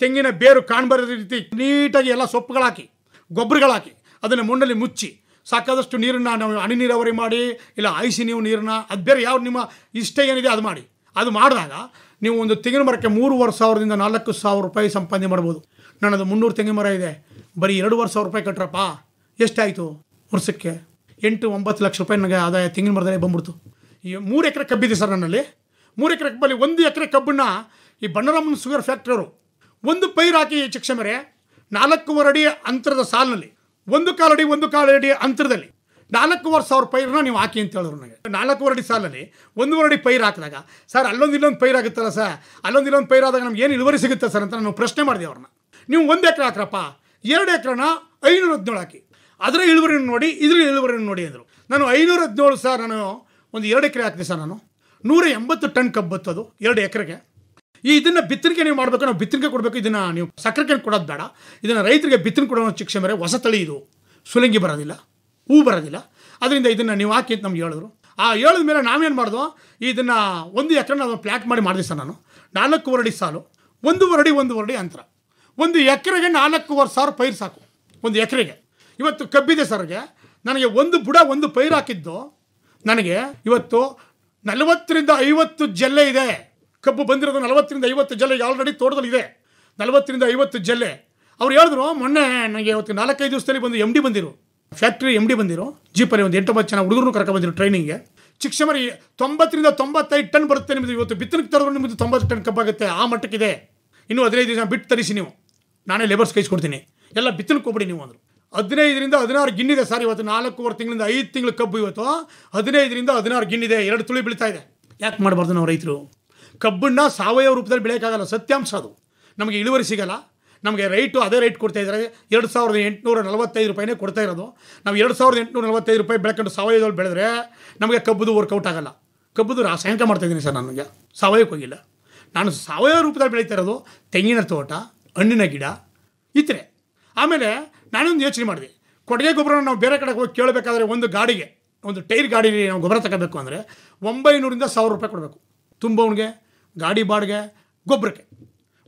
ತೆಂಗಿನ ಬೇರು ಕಾಣ್ಬರೋ ರೀತಿ ನೀಟಾಗಿ ಎಲ್ಲ ಸೊಪ್ಪುಗಳಾಕಿ ಗೊಬ್ಬರಗಳಾಕಿ ಅದನ್ನು ಮಣ್ಣಲ್ಲಿ ಮುಚ್ಚಿ ಸಾಕಾದಷ್ಟು ನೀರನ್ನು ನಾವು ಹನಿ ನೀರಾವರಿ ಮಾಡಿ ಇಲ್ಲ ಆಯಿಸಿ ನೀವು ನೀರನ್ನ ಅದು ಬೇರೆ ಯಾವ ನಿಮ್ಮ ಇಷ್ಟ ಏನಿದೆ ಅದು ಮಾಡಿ ಅದು ಮಾಡಿದಾಗ ನೀವು ಒಂದು ತೆಂಗಿನ ಮರಕ್ಕೆ ಮೂರುವರೆ ಸಾವಿರದಿಂದ ನಾಲ್ಕು ಸಾವಿರ ರೂಪಾಯಿ ಸಂಪಾದನೆ ಮಾಡ್ಬೋದು ನನ್ನದು ಮುನ್ನೂರು ತೆಂಗಿನ ಮರ ಇದೆ ಬರೀ ಎರಡುವರೆ ಸಾವಿರ ರೂಪಾಯಿ ಕಟ್ರಪ್ಪ ಎಷ್ಟಾಯಿತು ವರ್ಷಕ್ಕೆ ಎಂಟು ಒಂಬತ್ತು ಲಕ್ಷ ರೂಪಾಯಿ ನನಗೆ ಆದಾಯ ತೆಂಗಿನ ಮರದಲ್ಲೇ ಬಂದ್ಬಿಡ್ತು ಈ ಮೂರು ಎಕರೆ ಕಬ್ಬಿದೆ ಸರ್ ನನ್ನಲ್ಲಿ ಮೂರು ಎಕರೆ ಕಬ್ಬಲ್ಲಿ ಒಂದು ಎಕರೆ ಕಬ್ಬನ್ನು ಈ ಬಣ್ಣರಾಮನ ಶುಗರ್ ಫ್ಯಾಕ್ಟ್ರಿಯವರು ಒಂದು ಪೈರು ಹಾಕಿ ಚಿಕ್ಷಮರೆ ನಾಲ್ಕೂವರೆ ಅಡಿ ಅಂತರದ ಸಾಲಿನಲ್ಲಿ ಒಂದು ಕಾಲಡಿ ಒಂದು ಕಾಲಡಿ ಅಂತರದಲ್ಲಿ ನಾಲ್ಕೂವರೆ ಸಾವಿರ ಪೈರನ್ನ ನೀವು ಹಾಕಿ ಅಂತ ಹೇಳಿದ್ರು ನನಗೆ ನಾಲ್ಕೂವರೆ ಅಡಿ ಸಾಲಲ್ಲಿ ಒಂದೂವರೆ ಅಡಿ ಪೈರು ಹಾಕಿದಾಗ ಸರ್ ಅಲ್ಲೊಂದು ಇಲ್ಲೊಂದು ಪೈರು ಆಗುತ್ತಲ್ಲ ಸರ್ ಅಲ್ಲೊಂದು ಇಲ್ಲೊಂದು ಪೈರು ಆದಾಗ ನಮ್ಗೆ ಏನು ಇಳುವರಿ ಸಿಗುತ್ತೆ ಸರ್ ಅಂತ ನಾನು ಪ್ರಶ್ನೆ ಮಾಡಿದೆ ಅವ್ರನ್ನ ನೀವು ಒಂದು ಎಕರೆ ಹಾಕ್ರಪ್ಪ ಎರಡು ಎಕರೆನ ಐನೂರ ಹದಿನೇಳು ಹಾಕಿ ಅದರ ಇಳುವರಿನ ನೋಡಿ ಇದರ ಇಳುವರಿನ ನೋಡಿ ಅಂದರು ನಾನು ಐನೂರ ಹದಿನೇಳು ಸರ್ ನಾನು ಒಂದು ಎರಡು ಎಕರೆ ಹಾಕಿದೆ ಸರ್ ನಾನು ನೂರ ಎಂಬತ್ತು ಟನ್ ಕಬ್ಬತ್ತದು ಎರಡು ಎಕರೆಗೆ ಈ ಇದನ್ನು ಬಿತ್ತನಿಕೆ ನೀವು ಮಾಡಬೇಕು ನಾವು ಬಿತ್ತನಿಕೆ ಕೊಡಬೇಕು ಇದನ್ನು ನೀವು ಸಕ್ಕರೆಕಾಯಿ ಕೊಡೋದು ಬೇಡ ಇದನ್ನು ರೈತರಿಗೆ ಬಿತ್ತನೆ ಕೊಡೋ ಶಿಕ್ಷೆ ಮೇರೆ ಹೊಸ ತಳಿ ಇದು ಸುಲಂಗಿ ಬರೋದಿಲ್ಲ ಹೂ ಬರೋದಿಲ್ಲ ಅದರಿಂದ ಇದನ್ನು ನೀವು ಹಾಕಿ ಅಂತ ನಮ್ಗೆ ಹೇಳಿದ್ರು ಆ ಹೇಳಿದ ಮೇಲೆ ನಾವೇನು ಮಾಡಿದ್ವು ಇದನ್ನು ಒಂದು ಎಕರೆ ನಾವು ಪ್ಲ್ಯಾಟ್ ಮಾಡಿ ಮಾಡಿದೆ ಸರ್ ನಾನು ನಾಲ್ಕು ವರಡಿ ಸಾಲು ಒಂದು ವರಡಿ ಒಂದು ವರಡಿ ಅಂತರ ಒಂದು ಎಕರೆಗೆ ನಾಲ್ಕೂವರೆ ಸಾವಿರ ಪೈರು ಸಾಕು ಒಂದು ಎಕರೆಗೆ ಇವತ್ತು ಕಬ್ಬಿದೆ ಸರ್ಗೆ ನನಗೆ ಒಂದು ಬುಡ ಒಂದು ಪೈರು ಹಾಕಿದ್ದು ನನಗೆ ಇವತ್ತು ನಲವತ್ತರಿಂದ ಐವತ್ತು ಜಲ್ಲೆ ಇದೆ ಕಬ್ಬು ಬಂದಿರೋದು ನಲವತ್ತರಿಂದ ಐವತ್ತು ಜಲ್ಲೆ ಆಲ್ರೆಡಿ ತೋಟದಲ್ಲಿ ಇದೆ ನಲವತ್ತರಿಂದ ಐವತ್ತು ಜಲ್ಲೆ ಅವ್ರು ಹೇಳಿದ್ರು ಮೊನ್ನೆ ನನಗೆ ಇವತ್ತು ನಾಲ್ಕೈದು ದಿವಸದಲ್ಲಿ ಬಂದು ಎಮ್ ಡಿ ಬಂದಿರು ಫ್ಯಾಕ್ಟ್ರಿ ಎಮ್ ಡಿ ಬಂದಿರು ಜೀಪಲ್ಲಿ ಒಂದು ಎಂಟೊಂಬತ್ತು ಜನ ಹುಡುಗರು ಕರ್ಕೊಂಡು ಬಂದಿರು ಟ್ರೈನಿಂಗೆ ಚಿಕ್ಕಮರಿ ತೊಂಬತ್ತರಿಂದ ತೊಂಬತ್ತೈದು ಟನ್ ಬರುತ್ತೆ ನಿಮ್ಮದು ಇವತ್ತು ಬಿತ್ತನೆಗೆ ತರೋದು ನಿಮ್ಮದು ತೊಂಬತ್ತು ಟನ್ ಕಬ್ಬಾಗುತ್ತೆ ಆ ಮಟ್ಟಕ್ಕಿದೆ ಇನ್ನೂ ಹದಿನೈದು ದಿವಸ ಬಿಟ್ಟು ತರಿಸಿ ನೀವು ನಾನೇ ಲೇಬರ್ಸ್ ಕೈಸ್ಕೊಡ್ತೀನಿ ಎಲ್ಲ ಬಿತ್ತನಕ್ಕೆ ಹೋಗ್ಬಿಡಿ ನೀವು ಅಂದರು ಹದಿನೈದರಿಂದ ಹದಿನಾರು ಗಿನ್ನಿದೆ ಸರ್ ಇವತ್ತು ನಾಲ್ಕೂವರೆ ತಿಂಗಳಿಂದ ಐದು ತಿಂಗಳು ಕಬ್ಬು ಇವತ್ತು ಹದಿನೈದರಿಂದ ಹದಿನಾರು ಗಿನ್ನಿದೆ ಎರಡು ತುಳಿ ಬೀಳ್ತಾ ಇದೆ ಯಾಕೆ ಮಾಡಬಾರ್ದು ನಾವು ರೈತರು ಕಬ್ಬನ್ನು ಸಾವಯವ ರೂಪದಲ್ಲಿ ಬೆಳೆಯೋಕ್ಕಾಗಲ್ಲ ಸತ್ಯಾಂಶ ಅದು ನಮಗೆ ಇಳುವರಿ ಸಿಗಲ್ಲ ನಮಗೆ ರೈಟು ಅದೇ ರೈಟ್ ಕೊಡ್ತಾ ಇದ್ದಾರೆ ಎರಡು ಸಾವಿರದ ಎಂಟುನೂರ ನಲವತ್ತೈದು ರೂಪಾಯಿನೇ ಕೊಡ್ತಾ ಇರೋದು ನಾವು ಎರಡು ಸಾವಿರದ ಎಂಟುನೂರ ನಲವತ್ತೈದು ರೂಪಾಯಿ ಬೆಳ್ಕೊಂಡು ಸಾವಯವದಲ್ಲಿ ಬೆಳೆದ್ರೆ ನಮಗೆ ಕಬ್ಬದು ವರ್ಕೌಟ್ ಆಗಲ್ಲ ಕಬ್ಬದು ರಾಸಾಯನಿಕ ಮಾಡ್ತಾಯಿದ್ದೀನಿ ಸರ್ ನನಗೆ ಸಾವಯವಕ್ಕೆ ಹೋಗಿಲ್ಲ ನಾನು ಸಾವಯವ ರೂಪದಲ್ಲಿ ಬೆಳೀತಾ ಇರೋದು ತೆಂಗಿನ ತೋಟ ಹಣ್ಣಿನ ಗಿಡ ಇತರೆ ಆಮೇಲೆ ನಾನೊಂದು ಯೋಚನೆ ಮಾಡಿದೆ ಕೊಡುಗೆ ಗೊಬ್ಬರನ ನಾವು ಬೇರೆ ಕಡೆಗೆ ಹೋಗಿ ಕೇಳಬೇಕಾದ್ರೆ ಒಂದು ಗಾಡಿಗೆ ಒಂದು ಟೈರ್ ಗಾಡಿಲಿ ನಾವು ಗೊಬ್ಬರ ತಗೋಬೇಕು ಅಂದರೆ ಒಂಬೈನೂರಿಂದ ಸಾವಿರ ರೂಪಾಯಿ ಕೊಡಬೇಕು ತುಂಬ ಅವನಿಗೆ ಗಾಡಿ ಬಾಡಿಗೆ ಗೊಬ್ಬರಕ್ಕೆ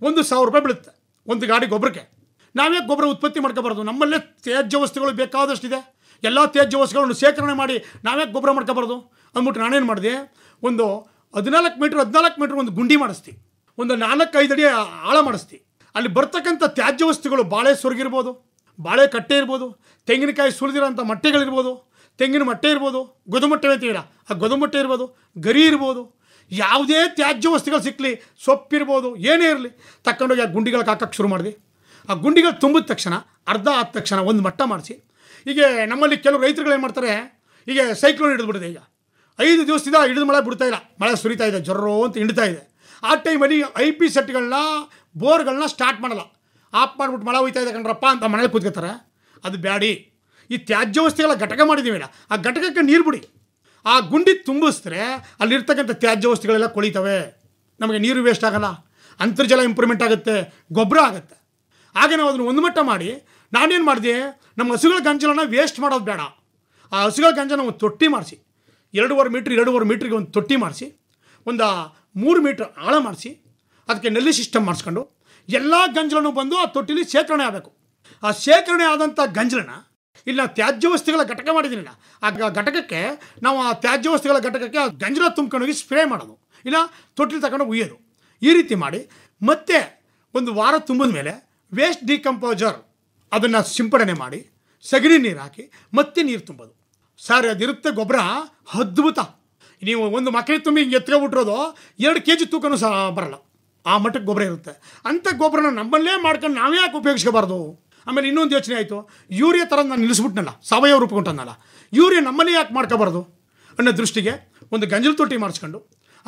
ಒಂದು ಸಾವಿರ ರೂಪಾಯಿ ಬೀಳುತ್ತೆ ಒಂದು ಗಾಡಿ ಗೊಬ್ಬರಕ್ಕೆ ನಾವೇ ಗೊಬ್ಬರ ಉತ್ಪತ್ತಿ ಮಾಡ್ಕೋಬಾರ್ದು ನಮ್ಮಲ್ಲೇ ತ್ಯಾಜ್ಯ ವಸ್ತುಗಳು ಬೇಕಾದಷ್ಟಿದೆ ಎಲ್ಲ ತ್ಯಾಜ್ಯ ವಸ್ತುಗಳನ್ನು ಶೇಖರಣೆ ಮಾಡಿ ನಾವೇ ಗೊಬ್ಬರ ಮಾಡ್ಕೋಬಾರ್ದು ಅಂದ್ಬಿಟ್ಟು ನಾನೇನು ಮಾಡಿದೆ ಒಂದು ಹದಿನಾಲ್ಕು ಮೀಟ್ರ್ ಹದಿನಾಲ್ಕು ಮೀಟ್ರ್ ಒಂದು ಗುಂಡಿ ಮಾಡಿಸ್ತಿ ಒಂದು ಐದು ಅಡಿ ಆಳ ಮಾಡಿಸ್ತಿ ಅಲ್ಲಿ ಬರ್ತಕ್ಕಂಥ ತ್ಯಾಜ್ಯ ವಸ್ತುಗಳು ಬಾಳೆ ಸೊರಗಿರ್ಬೋದು ಬಾಳೆ ಕಟ್ಟೆ ಇರ್ಬೋದು ತೆಂಗಿನಕಾಯಿ ಸುಲಿದಿರೋಂಥ ಮಟ್ಟೆಗಳಿರ್ಬೋದು ತೆಂಗಿನ ಮಟ್ಟೆ ಇರ್ಬೋದು ಅಂತ ಅಂತೀರ ಆ ಗೊದುಮಟ್ಟೆ ಇರ್ಬೋದು ಗರಿ ಇರ್ಬೋದು ಯಾವುದೇ ತ್ಯಾಜ್ಯ ವಸ್ತುಗಳು ಸಿಕ್ಕಲಿ ಸೊಪ್ಪಿರ್ಬೋದು ಏನೇ ಇರಲಿ ಹೋಗಿ ಆ ಗುಂಡಿಗಳಿಗೆ ಹಾಕಕ್ಕೆ ಶುರು ಮಾಡಿದೆ ಆ ಗುಂಡಿಗಳು ತುಂಬಿದ ತಕ್ಷಣ ಅರ್ಧ ಆದ ತಕ್ಷಣ ಒಂದು ಮಟ್ಟ ಮಾಡಿಸಿ ಹೀಗೆ ನಮ್ಮಲ್ಲಿ ಕೆಲವು ರೈತರುಗಳು ಏನು ಮಾಡ್ತಾರೆ ಹೀಗೆ ಸೈಕ್ಲೋನ್ ಹಿಡಿದ್ಬಿಡಿದೆ ಈಗ ಐದು ದಿವಸದಿಂದ ಹಿಡಿದು ಮಳೆ ಬಿಡ್ತಾ ಇಲ್ಲ ಮಳೆ ಸುರಿತಾ ಇದೆ ಜೊರ್ರೋ ಅಂತ ಹಿಂಡ್ತಾ ಇದೆ ಆ ಟೈಮಲ್ಲಿ ಐ ಪಿ ಸೆಟ್ಗಳನ್ನ ಬೋರ್ಗಳನ್ನ ಸ್ಟಾರ್ಟ್ ಮಾಡಲ್ಲ ಆಪ್ ಮಾಡಿಬಿಟ್ಟು ಮಳೆ ಹೋಯ್ತಾ ಇದೆ ಕಣ್ರಪ್ಪ ಅಂತ ಮನೇಲಿ ಕೂತ್ಕೋತಾರೆ ಅದು ಬ್ಯಾಡಿ ಈ ತ್ಯಾಜ್ಯ ವಸ್ತುಗಳ ಘಟಕ ಮಾಡಿದ್ದೀವಿ ಆ ಘಟಕಕ್ಕೆ ನೀರು ಬಿಡಿ ಆ ಗುಂಡಿ ತುಂಬಿಸಿದ್ರೆ ಅಲ್ಲಿರ್ತಕ್ಕಂಥ ತ್ಯಾಜ್ಯ ವಸ್ತುಗಳೆಲ್ಲ ಕೊಳಿತವೆ ನಮಗೆ ನೀರು ವೇಸ್ಟ್ ಆಗಲ್ಲ ಅಂತರ್ಜಲ ಇಂಪ್ರೂವ್ಮೆಂಟ್ ಆಗುತ್ತೆ ಗೊಬ್ಬರ ಆಗುತ್ತೆ ಹಾಗೆ ನಾವು ಅದನ್ನು ಒಂದು ಮಟ್ಟ ಮಾಡಿ ನಾನೇನು ಮಾಡಿದೆ ನಮ್ಮ ಹಸುಗಳ ಗಂಜಲನ ವೇಸ್ಟ್ ಮಾಡೋದು ಬೇಡ ಆ ಹಸುಗಳ ಗಂಜಲ ಒಂದು ತೊಟ್ಟಿ ಮಾಡಿಸಿ ಎರಡೂವರೆ ಮೀಟ್ರ್ ಎರಡೂವರೆ ಮೀಟ್ರಿಗೆ ಒಂದು ತೊಟ್ಟಿ ಮಾಡಿಸಿ ಒಂದು ಮೂರು ಮೀಟ್ರ್ ಆಳ ಮಾಡಿಸಿ ಅದಕ್ಕೆ ನೆಲ್ಲಿ ಸಿಸ್ಟಮ್ ಮಾಡಿಸ್ಕೊಂಡು ಎಲ್ಲ ಗಂಜಲನ್ನು ಬಂದು ಆ ತೊಟ್ಟಿಲಿ ಶೇಖರಣೆ ಆಗಬೇಕು ಆ ಶೇಖರಣೆ ಆದಂಥ ಗಂಜಲನ ಇಲ್ಲಿ ನಾವು ತ್ಯಾಜ್ಯ ವಸ್ತುಗಳ ಘಟಕ ಮಾಡಿದ್ದೀನಿ ಆ ಘಟಕಕ್ಕೆ ನಾವು ಆ ತ್ಯಾಜ್ಯ ವಸ್ತುಗಳ ಘಟಕಕ್ಕೆ ಆ ಗಂಜಲ ತುಂಬ್ಕೊಂಡೋಗಿ ಸ್ಪ್ರೇ ಮಾಡೋದು ಇಲ್ಲ ತೊಟ್ಟಿಲು ತಗೊಂಡು ಉಯ್ಯೋದು ಈ ರೀತಿ ಮಾಡಿ ಮತ್ತೆ ಒಂದು ವಾರ ತುಂಬಿದ ಮೇಲೆ ವೇಸ್ಟ್ ಡಿಕಂಪೋಸರ್ ಅದನ್ನು ಸಿಂಪಡಣೆ ಮಾಡಿ ಸಗಣಿ ನೀರು ಹಾಕಿ ಮತ್ತೆ ನೀರು ತುಂಬೋದು ಸರ್ ಅದಿರುತ್ತೆ ಗೊಬ್ಬರ ಅದ್ಭುತ ನೀವು ಒಂದು ಮಕ್ಕಳಿಗೆ ತುಂಬಿ ಹಿಂಗೆ ಎತ್ಕೊಬಿಟ್ಟಿರೋದು ಎರಡು ಕೆ ಜಿ ತೂಕನು ಸಹ ಬರಲ್ಲ ಆ ಮಟ್ಟಕ್ಕೆ ಗೊಬ್ಬರ ಇರುತ್ತೆ ಅಂಥ ಗೊಬ್ಬರನ ನಮ್ಮಲ್ಲೇ ಮಾಡ್ಕೊಂಡು ನಾವೇ ಯಾಕೆ ಉಪಯೋಗಿಸ್ಕೋಬಾರ್ದು ಆಮೇಲೆ ಇನ್ನೊಂದು ಯೋಚನೆ ಆಯಿತು ಯೂರಿಯಾ ಥರ ನಾನು ನಿಲ್ಲಿಸ್ಬಿಟ್ನಲ್ಲ ಸಾವಯವ ರೂಪಗೊಂಡನಲ್ಲ ಯೂರಿಯಾ ನಮ್ಮಲ್ಲಿ ಯಾಕೆ ಮಾಡ್ಕೋಬಾರ್ದು ಅನ್ನೋ ದೃಷ್ಟಿಗೆ ಒಂದು ಗಂಜಲ ತೊಟ್ಟಿ ಮಾಡಿಸ್ಕೊಂಡು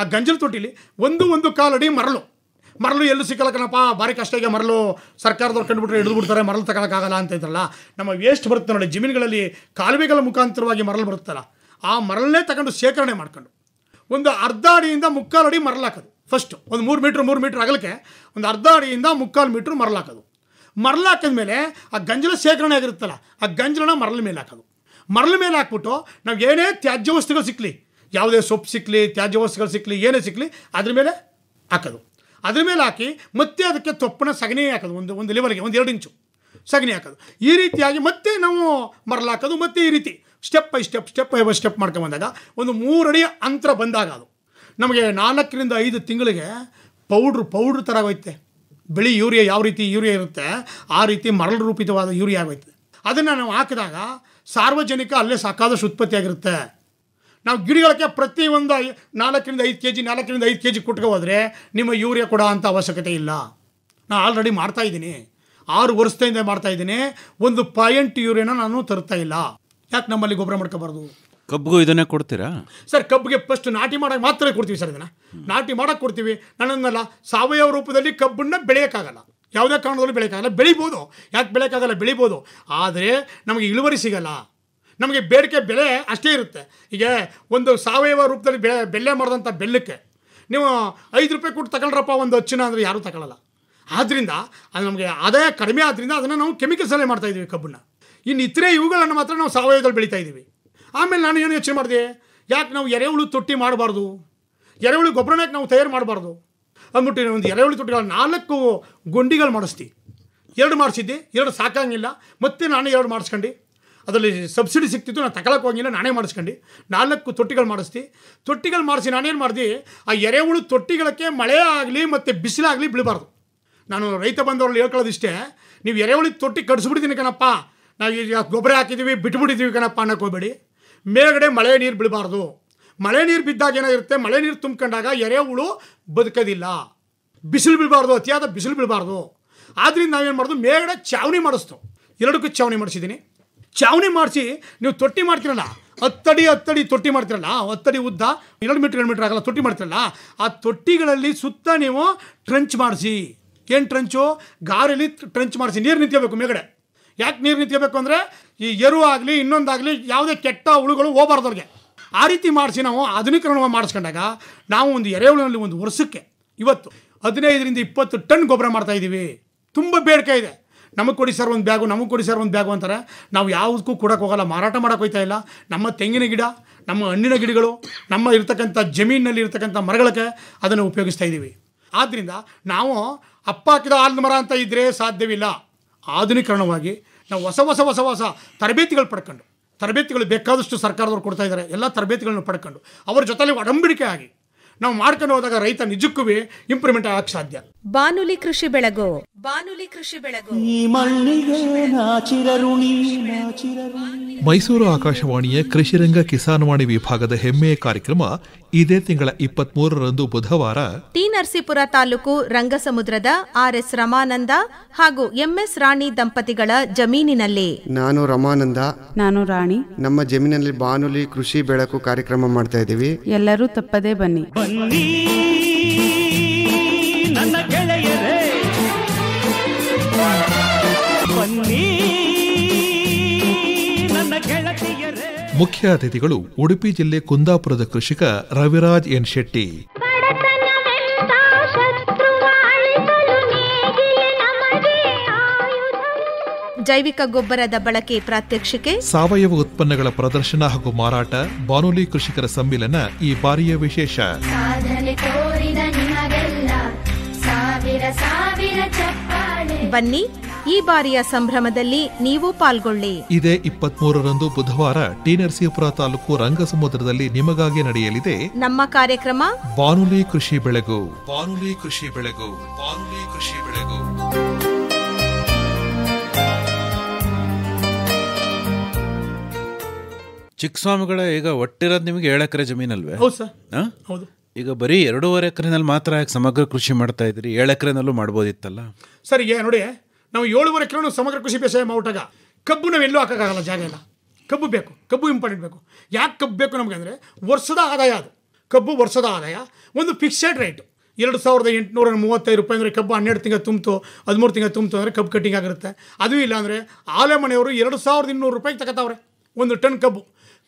ಆ ಗಂಜಲ ತೊಟ್ಟಿಲಿ ಒಂದು ಒಂದು ಅಡಿ ಮರಳು ಮರಳು ಎಲ್ಲೂ ಸಿಕ್ಕಲ್ಲ ಕಣಪ್ಪ ಭಾರಿ ಕಷ್ಟ ಈಗ ಮರಳು ಸರ್ಕಾರದವ್ರು ಕಂಡುಬಿಟ್ರೆ ಹಿಡಿದುಬಿಡ್ತಾರೆ ಮರಳು ತಗೊಳಕ್ಕಾಗಲ್ಲ ಅಂತ ಇದ್ರಲ್ಲ ನಮ್ಮ ವೇಸ್ಟ್ ಬರುತ್ತೆ ನೋಡಿ ಜಮೀನುಗಳಲ್ಲಿ ಕಾಲುವೆಗಳ ಮುಖಾಂತರವಾಗಿ ಮರಳು ಬರುತ್ತಲ್ಲ ಆ ಮರಳನ್ನೇ ತಗೊಂಡು ಶೇಖರಣೆ ಮಾಡ್ಕೊಂಡು ಒಂದು ಅರ್ಧ ಅಡಿಯಿಂದ ಮುಕ್ಕಾಲು ಅಡಿ ಮರಳಾಕೋದು ಫಸ್ಟು ಒಂದು ಮೂರು ಮೀಟ್ರ್ ಮೂರು ಮೀಟ್ರ್ ಆಗಲಿಕ್ಕೆ ಒಂದು ಅರ್ಧ ಅಡಿಯಿಂದ ಮುಕ್ಕಾಲು ಮೀಟ್ರ್ ಮರಳಾಕೋದು ಮರಳು ಹಾಕಿದ್ಮೇಲೆ ಆ ಗಂಜಲ ಶೇಖರಣೆ ಆಗಿರುತ್ತಲ್ಲ ಆ ಗಂಜಲನ ಮರಳ ಮೇಲೆ ಹಾಕೋದು ಮರಳ ಮೇಲೆ ಹಾಕ್ಬಿಟ್ಟು ನಾವು ಏನೇ ತ್ಯಾಜ್ಯ ವಸ್ತುಗಳು ಸಿಕ್ಕಲಿ ಯಾವುದೇ ಸೊಪ್ಪು ಸಿಕ್ಕಲಿ ತ್ಯಾಜ್ಯ ವಸ್ತುಗಳು ಸಿಕ್ಕಲಿ ಏನೇ ಸಿಕ್ಕಲಿ ಅದ್ರ ಮೇಲೆ ಹಾಕೋದು ಅದ್ರ ಮೇಲೆ ಹಾಕಿ ಮತ್ತೆ ಅದಕ್ಕೆ ತೊಪ್ಪನ ಸಗಣಿ ಹಾಕೋದು ಒಂದು ಒಂದು ಲೆವೆಲ್ಗೆ ಒಂದು ಎರಡು ಇಂಚು ಸಗಣಿ ಹಾಕೋದು ಈ ರೀತಿಯಾಗಿ ಮತ್ತೆ ನಾವು ಮರಳು ಹಾಕೋದು ಮತ್ತೆ ಈ ರೀತಿ step by step step by by step ಮಾಡ್ಕೊಂಬಂದಾಗ ಒಂದು ಮೂರಡಿ ಅಂತರ ಬಂದಾಗ ಅದು ನಮಗೆ ನಾಲ್ಕರಿಂದ ಐದು ತಿಂಗಳಿಗೆ ಪೌಡ್ರು ಪೌಡ್ರ್ ಥರ ಹೋಯ್ತೆ ಬಿಳಿ ಯೂರಿಯಾ ಯಾವ ರೀತಿ ಯೂರಿಯಾ ಇರುತ್ತೆ ಆ ರೀತಿ ಮರಳ ರೂಪಿತವಾದ ಯೂರಿಯಾ ಆಗೋಯ್ತು ಅದನ್ನು ನಾವು ಹಾಕಿದಾಗ ಸಾರ್ವಜನಿಕ ಅಲ್ಲೇ ಸಾಕಾದಷ್ಟು ಉತ್ಪತ್ತಿಯಾಗಿರುತ್ತೆ ನಾವು ಗಿಡಗಳಕ್ಕೆ ಪ್ರತಿ ಒಂದು ನಾಲ್ಕರಿಂದ ಐದು ಕೆ ಜಿ ನಾಲ್ಕರಿಂದ ಐದು ಕೆ ಜಿ ಕುಟ್ಕೊ ನಿಮ್ಮ ಯೂರಿಯಾ ಕೊಡೋ ಅಂಥ ಅವಶ್ಯಕತೆ ಇಲ್ಲ ನಾನು ಆಲ್ರೆಡಿ ಮಾಡ್ತಾಯಿದ್ದೀನಿ ಆರು ವರ್ಷದಿಂದ ಮಾಡ್ತಾಯಿದ್ದೀನಿ ಒಂದು ಪಾಯಿಂಟ್ ಯೂರಿಯಾನ ನಾನು ತರ್ತಾ ಇಲ್ಲ ಯಾಕೆ ನಮ್ಮಲ್ಲಿ ಗೊಬ್ಬರ ಮಾಡ್ಕೋಬಾರ್ದು ಕಬ್ಬಿಗೂ ಇದನ್ನೇ ಕೊಡ್ತೀರಾ ಸರ್ ಕಬ್ಬಿಗೆ ಫಸ್ಟ್ ನಾಟಿ ಮಾಡೋಕ್ಕೆ ಮಾತ್ರ ಕೊಡ್ತೀವಿ ಸರ್ ಅದನ್ನು ನಾಟಿ ಮಾಡೋಕೆ ಕೊಡ್ತೀವಿ ನನ್ನನ್ನಲ್ಲ ಸಾವಯವ ರೂಪದಲ್ಲಿ ಕಬ್ಬನ್ನು ಬೆಳೆಯೋಕ್ಕಾಗಲ್ಲ ಯಾವುದೇ ಕಾರಣದಲ್ಲೂ ಬೆಳೆಯೋಕ್ಕಾಗಲ್ಲ ಬೆಳಿಬೋದು ಯಾಕೆ ಬೆಳೆಯೋಕ್ಕಾಗಲ್ಲ ಬೆಳಿಬೋದು ಆದರೆ ನಮಗೆ ಇಳುವರಿ ಸಿಗಲ್ಲ ನಮಗೆ ಬೇಡಿಕೆ ಬೆಲೆ ಅಷ್ಟೇ ಇರುತ್ತೆ ಈಗ ಒಂದು ಸಾವಯವ ರೂಪದಲ್ಲಿ ಬೆಳೆ ಬೆಲ್ಲೆ ಮಾಡಿದಂಥ ಬೆಲ್ಲಕ್ಕೆ ನೀವು ಐದು ರೂಪಾಯಿ ಕೊಟ್ಟು ತಗೊಂಡ್ರಪ್ಪ ಒಂದು ಹಚ್ಚಿನ ಅಂದರೆ ಯಾರೂ ತಗೊಳ್ಳಲ್ಲ ಆದ್ದರಿಂದ ಅದು ನಮಗೆ ಆದಾಯ ಕಡಿಮೆ ಆದ್ದರಿಂದ ಅದನ್ನು ನಾವು ಕೆಮಿಕಲ್ಸಲ್ಲೇ ಮಾಡ್ತಾಯಿದ್ದೀವಿ ಕಬ್ಬನ್ನು ಇನ್ನು ಇತರೆ ಇವುಗಳನ್ನು ಮಾತ್ರ ನಾವು ಸಾವಯವದಲ್ಲಿ ಬೆಳೀತಾ ಇದ್ದೀವಿ ಆಮೇಲೆ ನಾನು ಏನು ಯೋಚನೆ ಮಾಡಿದೆ ಯಾಕೆ ನಾವು ಎರೆಹುಳು ತೊಟ್ಟಿ ಮಾಡಬಾರ್ದು ಎರೆಹುಳು ಗೊಬ್ಬರನ ನಾವು ತಯಾರು ಮಾಡಬಾರ್ದು ಅಂದ್ಬಿಟ್ಟು ಒಂದು ಎರೆಹುಳು ತೊಟ್ಟಿಗಳು ನಾಲ್ಕು ಗುಂಡಿಗಳು ಮಾಡಿಸ್ತಿ ಎರಡು ಮಾಡಿಸಿದ್ದೆ ಎರಡು ಸಾಕಂಗಿಲ್ಲ ಮತ್ತೆ ನಾನೇ ಎರಡು ಮಾಡಿಸ್ಕೊಂಡು ಅದರಲ್ಲಿ ಸಬ್ಸಿಡಿ ಸಿಕ್ತಿತ್ತು ನಾನು ತಗೊಳಕ್ಕೆ ಹೋಗಿಲ್ಲ ನಾನೇ ಮಾಡಿಸ್ಕೊಂಡು ನಾಲ್ಕು ತೊಟ್ಟಿಗಳು ಮಾಡಿಸ್ತಿ ತೊಟ್ಟಿಗಳು ಮಾಡಿಸಿ ನಾನೇನು ಮಾಡಿದೆ ಆ ಎರೆಹುಳು ತೊಟ್ಟಿಗಳಕ್ಕೆ ಮಳೆ ಆಗಲಿ ಮತ್ತು ಬಿಸಿಲಾಗಲಿ ಬಿಡಬಾರ್ದು ನಾನು ರೈತ ಬಂದವ್ರಲ್ಲಿ ಹೇಳ್ಕೊಳ್ಳೋದಿಷ್ಟೇ ನೀವು ಎರೆಹುಳಿ ತೊಟ್ಟಿ ಕಡಿಸ್ಬಿಡ್ತೀನಿ ಕಣಪ್ಪ ನಾವು ಈಗ ಗೊಬ್ಬರ ಹಾಕಿದ್ದೀವಿ ಬಿಟ್ಬಿಟ್ಟಿದ್ದೀವಿ ಕಣಪ್ಪ ಅನ್ನೋಕ್ಕೋಗ್ಬೇಡಿ ಹೋಗಬೇಡಿ ಮೇಲ್ಗಡೆ ಮಳೆ ನೀರು ಬಿಡಬಾರ್ದು ಮಳೆ ನೀರು ಬಿದ್ದಾಗ ಏನಾಗಿರುತ್ತೆ ಮಳೆ ನೀರು ತುಂಬ್ಕೊಂಡಾಗ ಹುಳು ಬದುಕೋದಿಲ್ಲ ಬಿಸಿಲು ಬೀಳಬಾರ್ದು ಅತಿಯಾದ ಬಿಸಿಲು ಬೀಳಬಾರ್ದು ಆದ್ದರಿಂದ ನಾವೇನು ಮಾಡೋದು ಮೇಲ್ಗಡೆ ಚಾವಣಿ ಮಾಡಿಸ್ತು ಎರಡಕ್ಕೂ ಚಾವಣಿ ಮಾಡಿಸಿದ್ದೀನಿ ಚಾವಣಿ ಮಾಡಿಸಿ ನೀವು ತೊಟ್ಟಿ ಮಾಡ್ತೀರಲ್ಲ ಹತ್ತಡಿ ಹತ್ತಡಿ ತೊಟ್ಟಿ ಮಾಡ್ತಿರಲ್ಲ ಹತ್ತಡಿ ಉದ್ದ ಎರಡು ಮೀಟ್ರ್ ಎರಡು ಮೀಟ್ರ್ ಆಗಲ್ಲ ತೊಟ್ಟಿ ಮಾಡ್ತಿರಲ್ಲ ಆ ತೊಟ್ಟಿಗಳಲ್ಲಿ ಸುತ್ತ ನೀವು ಟ್ರಂಚ್ ಮಾಡಿಸಿ ಏನು ಟ್ರಂಚು ಗಾರಿಯಲ್ಲಿ ಟ್ರಂಚ್ ಮಾಡಿಸಿ ನೀರು ನಿಂತ್ಕೋಬೇಕು ಮೇಗಡೆ ಯಾಕೆ ನೀರು ನಿಂತ್ಕೋಬೇಕು ಅಂದರೆ ಈ ಎರು ಆಗಲಿ ಇನ್ನೊಂದಾಗಲಿ ಯಾವುದೇ ಕೆಟ್ಟ ಹುಳುಗಳು ಹೋಗಬಾರ್ದವ್ರಿಗೆ ಆ ರೀತಿ ಮಾಡಿಸಿ ನಾವು ಆಧುನೀಕರಣ ಮಾಡಿಸ್ಕೊಂಡಾಗ ನಾವು ಒಂದು ಎರೆಹುಳಿನಲ್ಲಿ ಒಂದು ವರ್ಷಕ್ಕೆ ಇವತ್ತು ಹದಿನೈದರಿಂದ ಇಪ್ಪತ್ತು ಟನ್ ಗೊಬ್ಬರ ಮಾಡ್ತಾಯಿದ್ದೀವಿ ತುಂಬ ಬೇಡಿಕೆ ಇದೆ ನಮಗೆ ಕೊಡಿ ಸರ್ ಒಂದು ಬ್ಯಾಗು ನಮಗೆ ಕೊಡಿ ಸರ್ ಒಂದು ಬ್ಯಾಗು ಅಂತಾರೆ ನಾವು ಯಾವುದಕ್ಕೂ ಕೊಡಕ್ಕೆ ಹೋಗೋಲ್ಲ ಮಾರಾಟ ಮಾಡೋಕೆ ಹೋಗ್ತಾ ಇಲ್ಲ ನಮ್ಮ ತೆಂಗಿನ ಗಿಡ ನಮ್ಮ ಹಣ್ಣಿನ ಗಿಡಗಳು ನಮ್ಮ ಇರ್ತಕ್ಕಂಥ ಜಮೀನಿನಲ್ಲಿ ಇರ್ತಕ್ಕಂಥ ಮರಗಳಕ್ಕೆ ಅದನ್ನು ಉಪಯೋಗಿಸ್ತಾ ಇದ್ದೀವಿ ಆದ್ದರಿಂದ ನಾವು ಅಪ್ಪ ಹಾಕಿದ ಆಲದ ಮರ ಅಂತ ಇದ್ದರೆ ಸಾಧ್ಯವಿಲ್ಲ ಆಧುನೀಕರಣವಾಗಿ ನಾವು ಹೊಸ ಹೊಸ ಹೊಸ ಹೊಸ ತರಬೇತಿಗಳು ಪಡ್ಕೊಂಡು ತರಬೇತಿಗಳು ಬೇಕಾದಷ್ಟು ಸರ್ಕಾರದವ್ರು ಕೊಡ್ತಾ ಇದ್ದಾರೆ ಎಲ್ಲ ತರಬೇತಿಗಳನ್ನು ಪಡ್ಕೊಂಡು ಅವ್ರ ಜೊತೆಲಿ ಒಡಂಬಡಿಕೆ ಆಗಿ ನಾವು ಮಾಡ್ಕೊಂಡು ಹೋದಾಗ ರೈತ ನಿಜಕ್ಕೂ ಇಂಪ್ರೂವ್ಮೆಂಟ್ ಆಗಕ್ಕೆ ಸಾಧ್ಯ ಬಾನುಲಿ ಕೃಷಿ ಬೆಳಗು ಬಾನುಲಿ ಕೃಷಿ ಬೆಳಗು ಈ ಮೈಸೂರು ಆಕಾಶವಾಣಿಯ ಕೃಷಿರಂಗ ಕಿಸಾನ್ವಾಣಿ ವಿಭಾಗದ ಹೆಮ್ಮೆಯ ಕಾರ್ಯಕ್ರಮ ಇದೇ ತಿಂಗಳ ಇಪ್ಪತ್ಮೂರರಂದು ಬುಧವಾರ ಟಿ ನರಸೀಪುರ ತಾಲೂಕು ರಂಗಸಮುದ್ರದ ಎಸ್ ರಮಾನಂದ ಹಾಗೂ ಎಂ ಎಸ್ ರಾಣಿ ದಂಪತಿಗಳ ಜಮೀನಿನಲ್ಲಿ ನಾನು ರಮಾನಂದ ನಾನು ರಾಣಿ ನಮ್ಮ ಜಮೀನಲ್ಲಿ ಬಾನುಲಿ ಕೃಷಿ ಬೆಳಕು ಕಾರ್ಯಕ್ರಮ ಮಾಡ್ತಾ ಇದ್ದೀವಿ ಎಲ್ಲರೂ ತಪ್ಪದೇ ಬನ್ನಿ ನನ್ನ ಗೆಳೆಯರೇ ಬನ್ನಿ ನನ್ನ ಗೆಳತಿಯರೇ ಮುಖ್ಯ ಅತಿಥಿಗಳು ಉಡುಪಿ ಜಿಲ್ಲೆ ಕುಂದಾಪುರದ ಕೃಷಿಕ ರವಿರಾಜ್ ಎನ್ ಶೆಟ್ಟಿ ಜೈವಿಕ ಗೊಬ್ಬರದ ಬಳಕೆ ಪ್ರಾತ್ಯಕ್ಷಿಕೆ ಸಾವಯವ ಉತ್ಪನ್ನಗಳ ಪ್ರದರ್ಶನ ಹಾಗೂ ಮಾರಾಟ ಬಾನುಲಿ ಕೃಷಿಕರ ಸಮ್ಮಿಲನ ಈ ಬಾರಿಯ ವಿಶೇಷ ಬನ್ನಿ ಈ ಬಾರಿಯ ಸಂಭ್ರಮದಲ್ಲಿ ನೀವು ಪಾಲ್ಗೊಳ್ಳಿ ಇದೇ ಇಪ್ಪತ್ತ್ ಮೂರರಂದು ಬುಧವಾರ ಟಿ ನರಸೀಪುರ ತಾಲೂಕು ರಂಗಸಮುದ್ರದಲ್ಲಿ ನಿಮಗಾಗಿ ನಡೆಯಲಿದೆ ನಮ್ಮ ಕಾರ್ಯಕ್ರಮ ಬಾನುಲಿ ಕೃಷಿ ಬೆಳೆಗು ಬಾನುಲಿ ಕೃಷಿ ಬೆಳೆಗು ಬಾನುಲಿ ಕೃಷಿ ಬೆಳೆಗು ಚಿಕ್ಕಸ್ವಾಮಿಗಳ ಈಗ ಒಟ್ಟಿರೋದು ನಿಮಗೆ ಎಕರೆ ಜಮೀನಲ್ವೇ ಹೌದು ಸರ್ ಹೌದು ಈಗ ಬರೀ ಎರಡೂವರೆ ಎಕರೆನಲ್ಲಿ ಮಾತ್ರ ಯಾಕೆ ಸಮಗ್ರ ಕೃಷಿ ಮಾಡ್ತಾ ಇದ್ರಿ ಏಳು ಎಕರೆನಲ್ಲೂ ಮಾಡ್ಬೋದಿತ್ತಲ್ಲ ಸರಿ ನೋಡಿ ನಾವು ಏಳುವರೆ ಕಿಲೋ ಸಮಗ್ರ ಕೃಷಿ ಬೇಸಾಯ ಮಾಡ್ಬಿಟ್ಟಾಗ ಕಬ್ಬು ನಾವು ಎಲ್ಲೂ ಹಾಕೋಕ್ಕಾಗಲ್ಲ ಜಾಗ ಎಲ್ಲ ಕಬ್ಬು ಬೇಕು ಕಬ್ಬು ಇಂಪಾರ್ಟೆಂಟ್ ಬೇಕು ಯಾಕೆ ಕಬ್ಬು ಬೇಕು ನಮಗೆ ಅಂದರೆ ವರ್ಷದ ಆದಾಯ ಅದು ಕಬ್ಬು ವರ್ಷದ ಆದಾಯ ಒಂದು ಫಿಕ್ಸೆಡ್ ರೇಟು ಎರಡು ಸಾವಿರದ ಎಂಟುನೂರ ಮೂವತ್ತೈದು ರೂಪಾಯಿ ಅಂದರೆ ಕಬ್ಬು ಹನ್ನೆರಡು ತಿಂಗಳು ತುಂಬಿತು ಹದಿಮೂರು ತಿಂಗಳು ತುಂಬಿತು ಅಂದರೆ ಕಬ್ಬು ಕಟ್ಟಿಂಗ್ ಆಗಿರುತ್ತೆ ಅದು ಇಲ್ಲ ಅಂದರೆ ಆಲೆ ಮನೆಯವರು ಎರಡು ಸಾವಿರದ ಇನ್ನೂರು ರೂಪಾಯಿಗೆ ತಗೋತಾವ್ರೆ ಒಂದು ಟನ್ ಕಬ್ಬು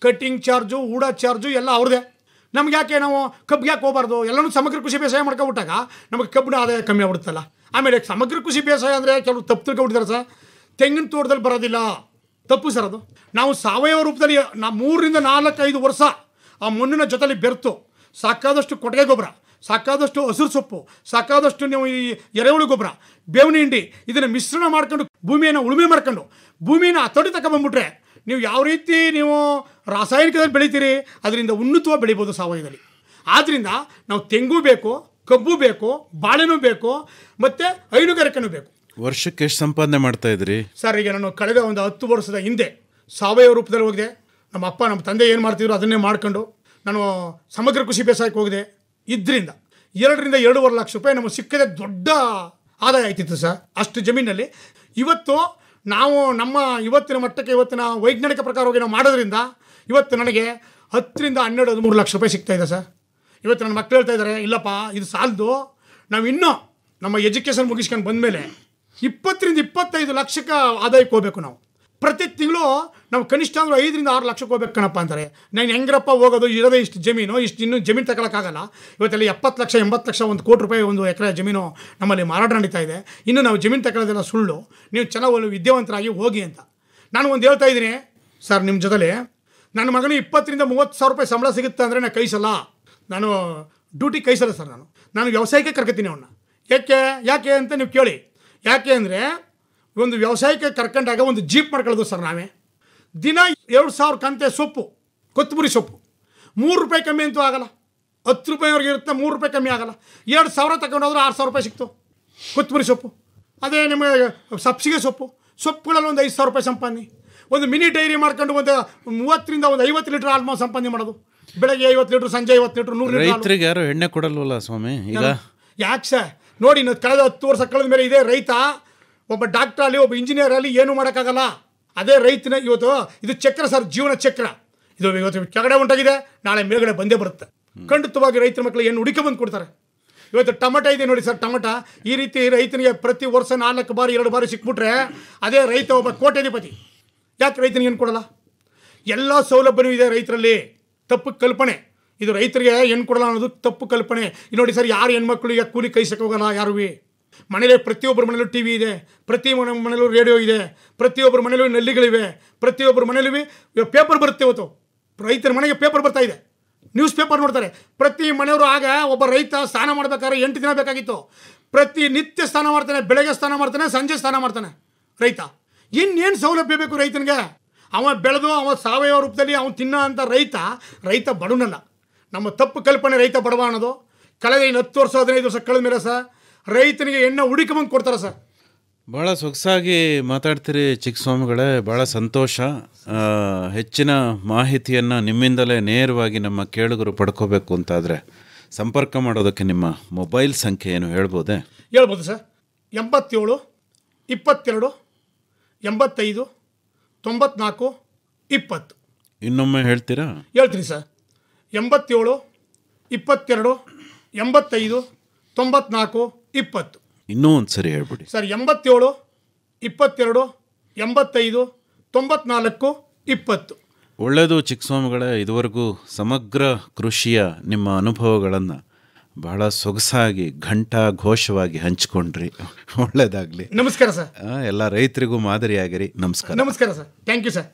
ಕಟ್ಟಿಂಗ್ ಚಾರ್ಜು ಊಡ ಚಾರ್ಜು ಎಲ್ಲ ಅವ್ರದೇ ನಮ್ಗೆ ಯಾಕೆ ನಾವು ಕಬ್ಬಿಗೆ ಯಾಕೆ ಹೋಗಬಾರ್ದು ಎಲ್ಲನೂ ಸಮಗ್ರ ಕೃಷಿ ಬೇಸಾಯ ಮಾಡ್ಕೊಬಿಟ್ಟಾಗ ನಮಗೆ ಕಬ್ಬಿನ ಆದಾಯ ಕಮ್ಮಿ ಆಗ್ಬಿಡುತ್ತಲ್ಲ ಆಮೇಲೆ ಸಮಗ್ರ ಕೃಷಿ ಬೇಸಾಯ ಅಂದರೆ ಕೆಲವು ತಪ್ಪು ತಿಳ್ಕೊಬಿಡ್ತಾರೆ ಸರ್ ತೆಂಗಿನ ತೋಟದಲ್ಲಿ ಬರೋದಿಲ್ಲ ತಪ್ಪು ಸರ್ ಅದು ನಾವು ಸಾವಯವ ರೂಪದಲ್ಲಿ ನಾ ಮೂರರಿಂದ ಐದು ವರ್ಷ ಆ ಮಣ್ಣಿನ ಜೊತೆಲಿ ಬೆರೆತು ಸಾಕಾದಷ್ಟು ಕೊಟ್ಟಿಗೆ ಗೊಬ್ಬರ ಸಾಕಾದಷ್ಟು ಹಸಿರು ಸೊಪ್ಪು ಸಾಕಾದಷ್ಟು ನೀವು ಈ ಎರೆಹುಳು ಗೊಬ್ಬರ ಬೇವಿನ ಹಿಂಡಿ ಇದನ್ನು ಮಿಶ್ರಣ ಮಾಡ್ಕೊಂಡು ಭೂಮಿಯನ್ನು ಉಳುಮೆ ಮಾಡ್ಕೊಂಡು ಭೂಮಿಯನ್ನು ಹತೋಟಿ ತಗೊಂಬಂದ್ಬಿಟ್ರೆ ನೀವು ಯಾವ ರೀತಿ ನೀವು ರಾಸಾಯನಿಕದಲ್ಲಿ ಬೆಳಿತೀರಿ ಅದರಿಂದ ಉನ್ನತವಾಗಿ ಬೆಳಿಬೋದು ಸಾವಯವದಲ್ಲಿ ಆದ್ದರಿಂದ ನಾವು ತೆಂಗು ಬೇಕು ಕಬ್ಬು ಬೇಕು ಬಾಳೆನೂ ಬೇಕು ಮತ್ತು ಹೈನುಗಾರಿಕೆನೂ ಬೇಕು ವರ್ಷಕ್ಕೆ ಎಷ್ಟು ಸಂಪಾದನೆ ಮಾಡ್ತಾ ಇದ್ರಿ ಸರ್ ಈಗ ನಾನು ಕಳೆದ ಒಂದು ಹತ್ತು ವರ್ಷದ ಹಿಂದೆ ಸಾವಯವ ರೂಪದಲ್ಲಿ ಹೋಗಿದೆ ನಮ್ಮ ಅಪ್ಪ ನಮ್ಮ ತಂದೆ ಏನು ಮಾಡ್ತಿದ್ರು ಅದನ್ನೇ ಮಾಡ್ಕೊಂಡು ನಾನು ಸಮಗ್ರ ಕೃಷಿ ಬೇಸಾಯಕ್ಕೆ ಹೋಗಿದೆ ಇದರಿಂದ ಎರಡರಿಂದ ಎರಡೂವರೆ ಲಕ್ಷ ರೂಪಾಯಿ ನಮಗೆ ಸಿಕ್ಕದೆ ದೊಡ್ಡ ಆದಾಯ ಆಯ್ತಿತ್ತು ಸರ್ ಅಷ್ಟು ಜಮೀನಲ್ಲಿ ಇವತ್ತು ನಾವು ನಮ್ಮ ಇವತ್ತಿನ ಮಟ್ಟಕ್ಕೆ ಇವತ್ತಿನ ವೈಜ್ಞಾನಿಕ ಪ್ರಕಾರವಾಗಿ ನಾವು ಮಾಡೋದ್ರಿಂದ ಇವತ್ತು ನನಗೆ ಹತ್ತರಿಂದ ಹನ್ನೆರಡು ಹದಿಮೂರು ಲಕ್ಷ ರೂಪಾಯಿ ಸಿಗ್ತಾಯಿದೆ ಸರ್ ಇವತ್ತು ನನ್ನ ಮಕ್ಕಳು ಹೇಳ್ತಾ ಇದ್ದಾರೆ ಇಲ್ಲಪ್ಪ ಇದು ಸಾಲದು ನಾವು ಇನ್ನೂ ನಮ್ಮ ಎಜುಕೇಷನ್ ಮುಗಿಸ್ಕೊಂಡು ಬಂದಮೇಲೆ ಇಪ್ಪತ್ತರಿಂದ ಇಪ್ಪತ್ತೈದು ಲಕ್ಷಕ್ಕೆ ಆದಾಯಕ್ಕೆ ಹೋಗಬೇಕು ನಾವು ಪ್ರತಿ ತಿಂಗಳು ನಾವು ಕನಿಷ್ಠ ಅಂದ್ರೆ ಐದರಿಂದ ಆರು ಲಕ್ಷಕ್ಕೆ ಹೋಗ್ಬೇಕು ಕಣಪ್ಪ ಅಂತಾರೆ ನಾನು ಹೆಂಗ್ರಪ್ಪ ಹೋಗೋದು ಇರೋದೇ ಇಷ್ಟು ಜಮೀನು ಇಷ್ಟು ಇನ್ನೂ ಜಮೀನು ತಗೊಳಕ್ಕಾಗಲ್ಲ ಇವತ್ತಲ್ಲಿ ಎಪ್ಪತ್ತು ಲಕ್ಷ ಎಂಬತ್ತು ಲಕ್ಷ ಒಂದು ಕೋಟಿ ರೂಪಾಯಿ ಒಂದು ಎಕರೆ ಜಮೀನು ನಮ್ಮಲ್ಲಿ ಮಾರಾಟ ನಡೀತಾ ಇದೆ ಇನ್ನು ನಾವು ಜಮೀನು ತಗೊಳ್ಳೋದೆಲ್ಲ ಸುಳ್ಳು ನೀವು ಚೆನ್ನಾಗಿ ವಿದ್ಯಾವಂತರಾಗಿ ಹೋಗಿ ಅಂತ ನಾನು ಒಂದು ಹೇಳ್ತಾ ಇದ್ದೀನಿ ಸರ್ ನಿಮ್ಮ ಜೊತೆಲಿ ನನ್ನ ಮಗನಿಗೆ ಇಪ್ಪತ್ತರಿಂದ ಮೂವತ್ತು ಸಾವಿರ ರೂಪಾಯಿ ಸಂಬಳ ಸಿಗುತ್ತೆ ಅಂದರೆ ನಾನು ಕೈಸಲ್ಲ ನಾನು ಡ್ಯೂಟಿ ಕೈಸಲ್ಲ ಸರ್ ನಾನು ನಾನು ವ್ಯವಸಾಯಕ್ಕೆ ಕರ್ಕೊತೀನಿ ಅವನ್ನ ಯಾಕೆ ಯಾಕೆ ಅಂತ ನೀವು ಕೇಳಿ ಯಾಕೆ ಅಂದರೆ ಒಂದು ವ್ಯವಸಾಯಕ್ಕೆ ಕರ್ಕೊಂಡಾಗ ಒಂದು ಜೀಪ್ ಮಾಡ್ಕೊಳ್ಳೋದು ಸರ್ ನಾವೇ ದಿನ ಎರಡು ಸಾವಿರ ಕಂತೆ ಸೊಪ್ಪು ಕೊತ್ತಂಬರಿ ಸೊಪ್ಪು ಮೂರು ರೂಪಾಯಿ ಕಮ್ಮಿ ಅಂತೂ ಆಗಲ್ಲ ಹತ್ತು ರೂಪಾಯಿವರೆಗೆ ಇರುತ್ತೆ ಮೂರು ರೂಪಾಯಿ ಕಮ್ಮಿ ಆಗಲ್ಲ ಎರಡು ಸಾವಿರ ತಗೊಂಡೋದ್ರೆ ಆರು ಸಾವಿರ ರೂಪಾಯಿ ಸಿಕ್ತು ಕೊತ್ತಂಬರಿ ಸೊಪ್ಪು ಅದೇ ನಿಮಗೆ ಸಬ್ಸಿಗೆ ಸೊಪ್ಪು ಸೊಪ್ಪುಗಳಲ್ಲಿ ಒಂದು ಐದು ಸಾವಿರ ರೂಪಾಯಿ ಸಂಪಾದನೆ ಒಂದು ಮಿನಿ ಡೈರಿ ಮಾಡ್ಕೊಂಡು ಒಂದು ಮೂವತ್ತರಿಂದ ಒಂದು ಐವತ್ತು ಲೀಟ್ರ್ ಆಲ್ಮೋಸ್ಟ್ ಸಂಪಾದನೆ ಮಾಡೋದು ಬೆಳಗ್ಗೆ ಐವತ್ತು ಲೀಟ್ರ್ ಸಂಜೆ ಐವತ್ತು ಲೀಟ್ರ್ ನೂರು ರೈತರಿಗೆ ಯಾರು ಎಣ್ಣೆ ಕೊಡಲ್ವಲ್ಲ ಸ್ವಾಮಿ ಈಗ ಯಾಕೆ ಸರ್ ನೋಡಿ ಕಳೆದ ಹತ್ತು ವರ್ಷ ಕಳೆದ ಮೇಲೆ ಇದೆ ರೈತ ಒಬ್ಬ ಡಾಕ್ಟ್ರಲ್ಲಿ ಒಬ್ಬ ಇಂಜಿನಿಯರಲ್ಲಿ ಏನು ಮಾಡೋಕ್ಕಾಗಲ್ಲ ಅದೇ ರೈತನ ಇವತ್ತು ಇದು ಚಕ್ರ ಸರ್ ಜೀವನ ಚಕ್ರ ಇದು ಇವತ್ತು ಕೆಳಗಡೆ ಉಂಟಾಗಿದೆ ನಾಳೆ ಮೇಲ್ಗಡೆ ಬಂದೇ ಬರುತ್ತೆ ಖಂಡಿತವಾಗಿ ರೈತರ ಮಕ್ಕಳು ಏನು ಹುಡುಕಿ ಬಂದು ಕೊಡ್ತಾರೆ ಇವತ್ತು ಟಮಟ ಇದೆ ನೋಡಿ ಸರ್ ಟಮಟ ಈ ರೀತಿ ರೈತನಿಗೆ ಪ್ರತಿ ವರ್ಷ ನಾಲ್ಕು ಬಾರಿ ಎರಡು ಬಾರಿ ಸಿಕ್ಬಿಟ್ರೆ ಅದೇ ರೈತ ಒಬ್ಬ ಕೋಟ್ಯಾಧಿಪತಿ ಯಾಕೆ ರೈತನಿಗೆ ಏನು ಕೊಡಲ್ಲ ಎಲ್ಲ ಸೌಲಭ್ಯವೂ ಇದೆ ರೈತರಲ್ಲಿ ತಪ್ಪು ಕಲ್ಪನೆ ಇದು ರೈತರಿಗೆ ಏನು ಕೊಡಲ್ಲ ಅನ್ನೋದು ತಪ್ಪು ಕಲ್ಪನೆ ನೋಡಿ ಸರ್ ಯಾರು ಹೆಣ್ಮಕ್ಳು ಈಗ ಕೂಲಿ ಕೈಸಕ್ಕೆ ಹೋಗಲ್ಲ ಯಾರು ಮನೇಲಿ ಪ್ರತಿಯೊಬ್ಬರ ಮನೇಲೂ ಟಿ ವಿ ಇದೆ ಪ್ರತಿ ಮನೆ ಮನೇಲೂ ರೇಡಿಯೋ ಇದೆ ಪ್ರತಿಯೊಬ್ಬರ ಮನೇಲೂ ನಲ್ಲಿಗಳಿವೆ ಪ್ರತಿಯೊಬ್ಬರ ಮನೇಲೂ ಇವಾಗ ಪೇಪರ್ ಬರುತ್ತೆ ಇವತ್ತು ರೈತರ ಮನೆಗೆ ಪೇಪರ್ ಬರ್ತಾ ಇದೆ ನ್ಯೂಸ್ ಪೇಪರ್ ನೋಡ್ತಾರೆ ಪ್ರತಿ ಮನೆಯವರು ಆಗ ಒಬ್ಬ ರೈತ ಸ್ನಾನ ಮಾಡಬೇಕಾದ್ರೆ ಎಂಟು ದಿನ ಬೇಕಾಗಿತ್ತು ಪ್ರತಿ ನಿತ್ಯ ಸ್ನಾನ ಮಾಡ್ತಾನೆ ಬೆಳಗ್ಗೆ ಸ್ನಾನ ಮಾಡ್ತಾನೆ ಸಂಜೆ ಸ್ನಾನ ಮಾಡ್ತಾನೆ ರೈತ ಇನ್ನೇನು ಸೌಲಭ್ಯ ಬೇಕು ರೈತನಿಗೆ ಅವ ಬೆಳೆದು ಅವ ಸಾವಯವ ರೂಪದಲ್ಲಿ ಅವನು ತಿನ್ನೋ ಅಂತ ರೈತ ರೈತ ಬಡವನಲ್ಲ ನಮ್ಮ ತಪ್ಪು ಕಲ್ಪನೆ ರೈತ ಬಡವ ಅನ್ನೋದು ಕಳೆದ ಇನ್ನು ಹತ್ತು ವರ್ಷ ಹದಿನೈದು ವರ್ಷ ಕಳೆದ ಮೇಲೆ ಸಹ ರೈತನಿಗೆ ಎಣ್ಣೆ ಹುಡುಕಿ ಬಂದು ಸರ್ ಭಾಳ ಸೊಗಸಾಗಿ ಮಾತಾಡ್ತೀರಿ ಸ್ವಾಮಿಗಳೇ ಭಾಳ ಸಂತೋಷ ಹೆಚ್ಚಿನ ಮಾಹಿತಿಯನ್ನು ನಿಮ್ಮಿಂದಲೇ ನೇರವಾಗಿ ನಮ್ಮ ಕೇಳುಗರು ಪಡ್ಕೋಬೇಕು ಅಂತಾದರೆ ಸಂಪರ್ಕ ಮಾಡೋದಕ್ಕೆ ನಿಮ್ಮ ಮೊಬೈಲ್ ಸಂಖ್ಯೆ ಏನು ಹೇಳ್ಬೋದೆ ಹೇಳ್ಬೋದು ಸರ್ ಎಂಬತ್ತೇಳು ಇಪ್ಪತ್ತೆರಡು ಎಂಬತ್ತೈದು ತೊಂಬತ್ನಾಲ್ಕು ಇಪ್ಪತ್ತು ಇನ್ನೊಮ್ಮೆ ಹೇಳ್ತೀರಾ ಹೇಳ್ತೀನಿ ಸರ್ ಎಂಬತ್ತೇಳು ಇಪ್ಪತ್ತೆರಡು ಎಂಬತ್ತೈದು ತೊಂಬತ್ನಾಲ್ಕು ಇಪ್ಪತ್ತು ಇನ್ನೂ ಒಂದು ಸರಿ ಹೇಳ್ಬಿಡಿ ಸರ್ ಎಂಬತ್ತೇಳು ಇಪ್ಪತ್ತೆರಡು ಎಂಬತ್ತೈದು ತೊಂಬತ್ನಾಲ್ಕು ಇಪ್ಪತ್ತು ಒಳ್ಳೆಯದು ಚಿಕ್ಕಸ್ವಾಮಿಗಳ ಇದುವರೆಗೂ ಸಮಗ್ರ ಕೃಷಿಯ ನಿಮ್ಮ ಅನುಭವಗಳನ್ನು ಬಹಳ ಸೊಗಸಾಗಿ ಘಂಟಾ ಘೋಷವಾಗಿ ಹಂಚಿಕೊಂಡ್ರಿ ಒಳ್ಳೇದಾಗ್ಲಿ ನಮಸ್ಕಾರ ಸರ್ ಎಲ್ಲ ರೈತರಿಗೂ ಮಾದರಿಯಾಗಿರಿ ನಮಸ್ಕಾರ ನಮಸ್ಕಾರ ಸರ್ ಥ್ಯಾಂಕ್ ಯು ಸರ್